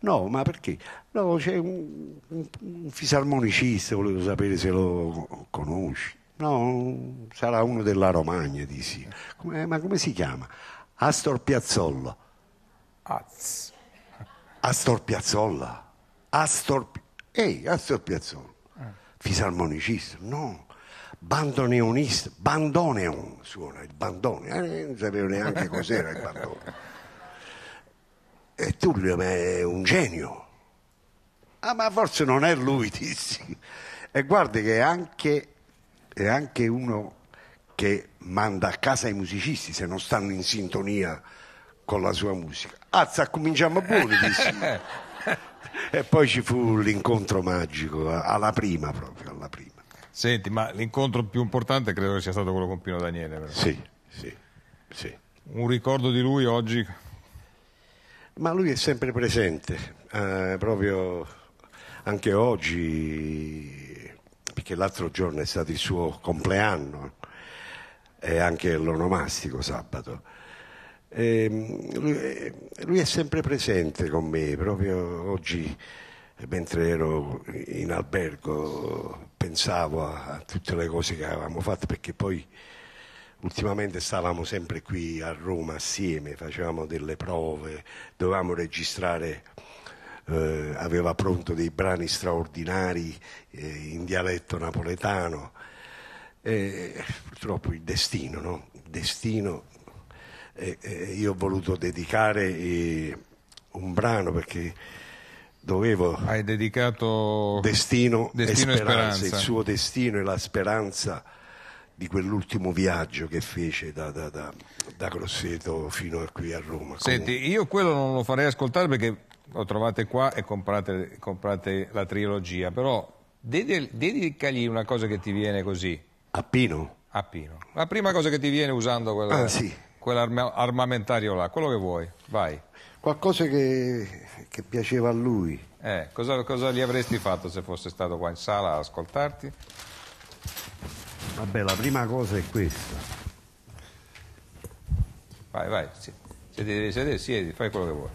No, ma perché? No, c'è un, un, un fisarmonicista, volevo sapere se lo conosci. No, sarà uno della Romagna, dissi. Come, ma come si chiama? Astor Piazzolla. Az. Astor Piazzolla. Astor... Ehi, Astor Piazzolla. Eh. Fisarmonicista, no. Bandoneonista, bandoneon suona il bandone, eh, non sapevo neanche cos'era il bandone. E tu Tullio è un genio. Ah, ma forse non è lui, dissi. E guardi che anche è anche uno che manda a casa i musicisti se non stanno in sintonia con la sua musica. Azza, cominciamo a buoni, disse. e poi ci fu l'incontro magico, alla prima proprio, alla prima. Senti, ma l'incontro più importante credo sia stato quello con Pino Daniele. Però. Sì, sì, sì. Un ricordo di lui oggi? Ma lui è sempre presente, eh, proprio anche oggi perché l'altro giorno è stato il suo compleanno e anche l'onomastico sabato. Ehm, lui, lui, è sempre presente con me, proprio oggi mentre ero in albergo pensavo a, tutte le cose che avevamo fatto perché poi ultimamente stavamo sempre qui a Roma assieme, facevamo delle prove, dovevamo registrare eh, aveva pronto dei brani straordinari eh, in dialetto napoletano. E, purtroppo il destino, no? il destino eh, eh, io ho voluto dedicare eh, un brano perché dovevo hai dedicato destino, destino e, speranza, e speranza, il suo destino e la speranza di quell'ultimo viaggio che fece da, da, da, da Grosseto fino a qui a Roma. Senti, Comun- io quello non lo farei ascoltare perché lo trovate qua e comprate, comprate la trilogia, però dedicagli una cosa che ti viene così. A Pino? A Pino. La prima cosa che ti viene usando quella, ah, sì. quell'armamentario là, quello che vuoi, vai. Qualcosa che, che piaceva a lui. Eh, cosa, cosa gli avresti fatto se fosse stato qua in sala ad ascoltarti? Vabbè, la prima cosa è questa. Vai, vai, siedi, siedi, siedi, fai quello che vuoi.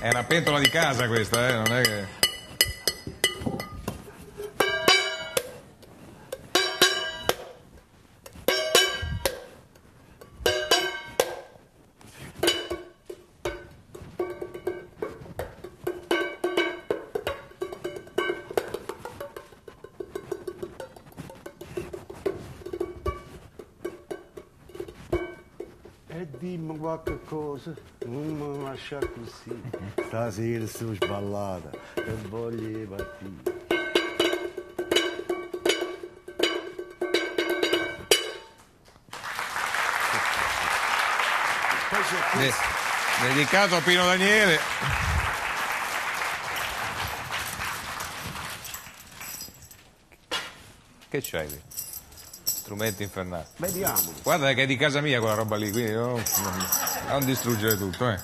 È una pentola di casa questa, eh? Non è che... pausa, uma così Stasera sono sballata e voglio partire. Dedicato a Pino Daniele. Che c'hai lì? strumento infernale Vediamolo. Guarda che è di casa mia quella roba lì, quindi... No? Oh, non distruggere tutto, eh.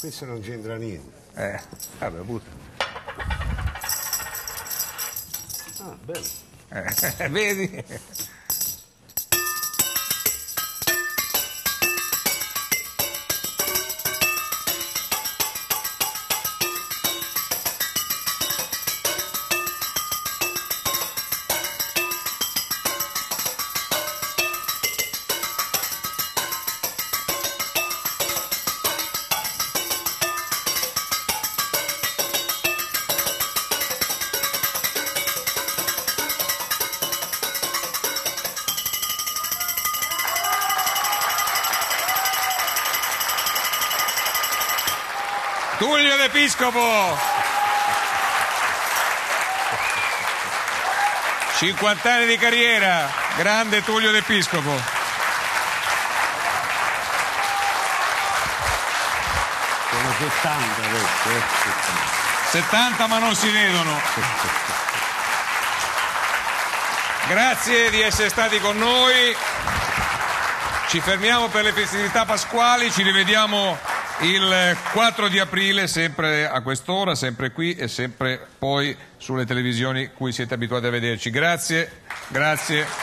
Questo non c'entra niente. Eh, vabbè, butta. Ah, bello. Eh, vedi? 50 anni di carriera, grande Tullio d'Episcopo. Sono 70 adesso. 70 eh. ma non si vedono. Grazie di essere stati con noi. Ci fermiamo per le festività pasquali, ci rivediamo il 4 di aprile, sempre a quest'ora, sempre qui e sempre poi sulle televisioni cui siete abituati a vederci. Grazie, grazie.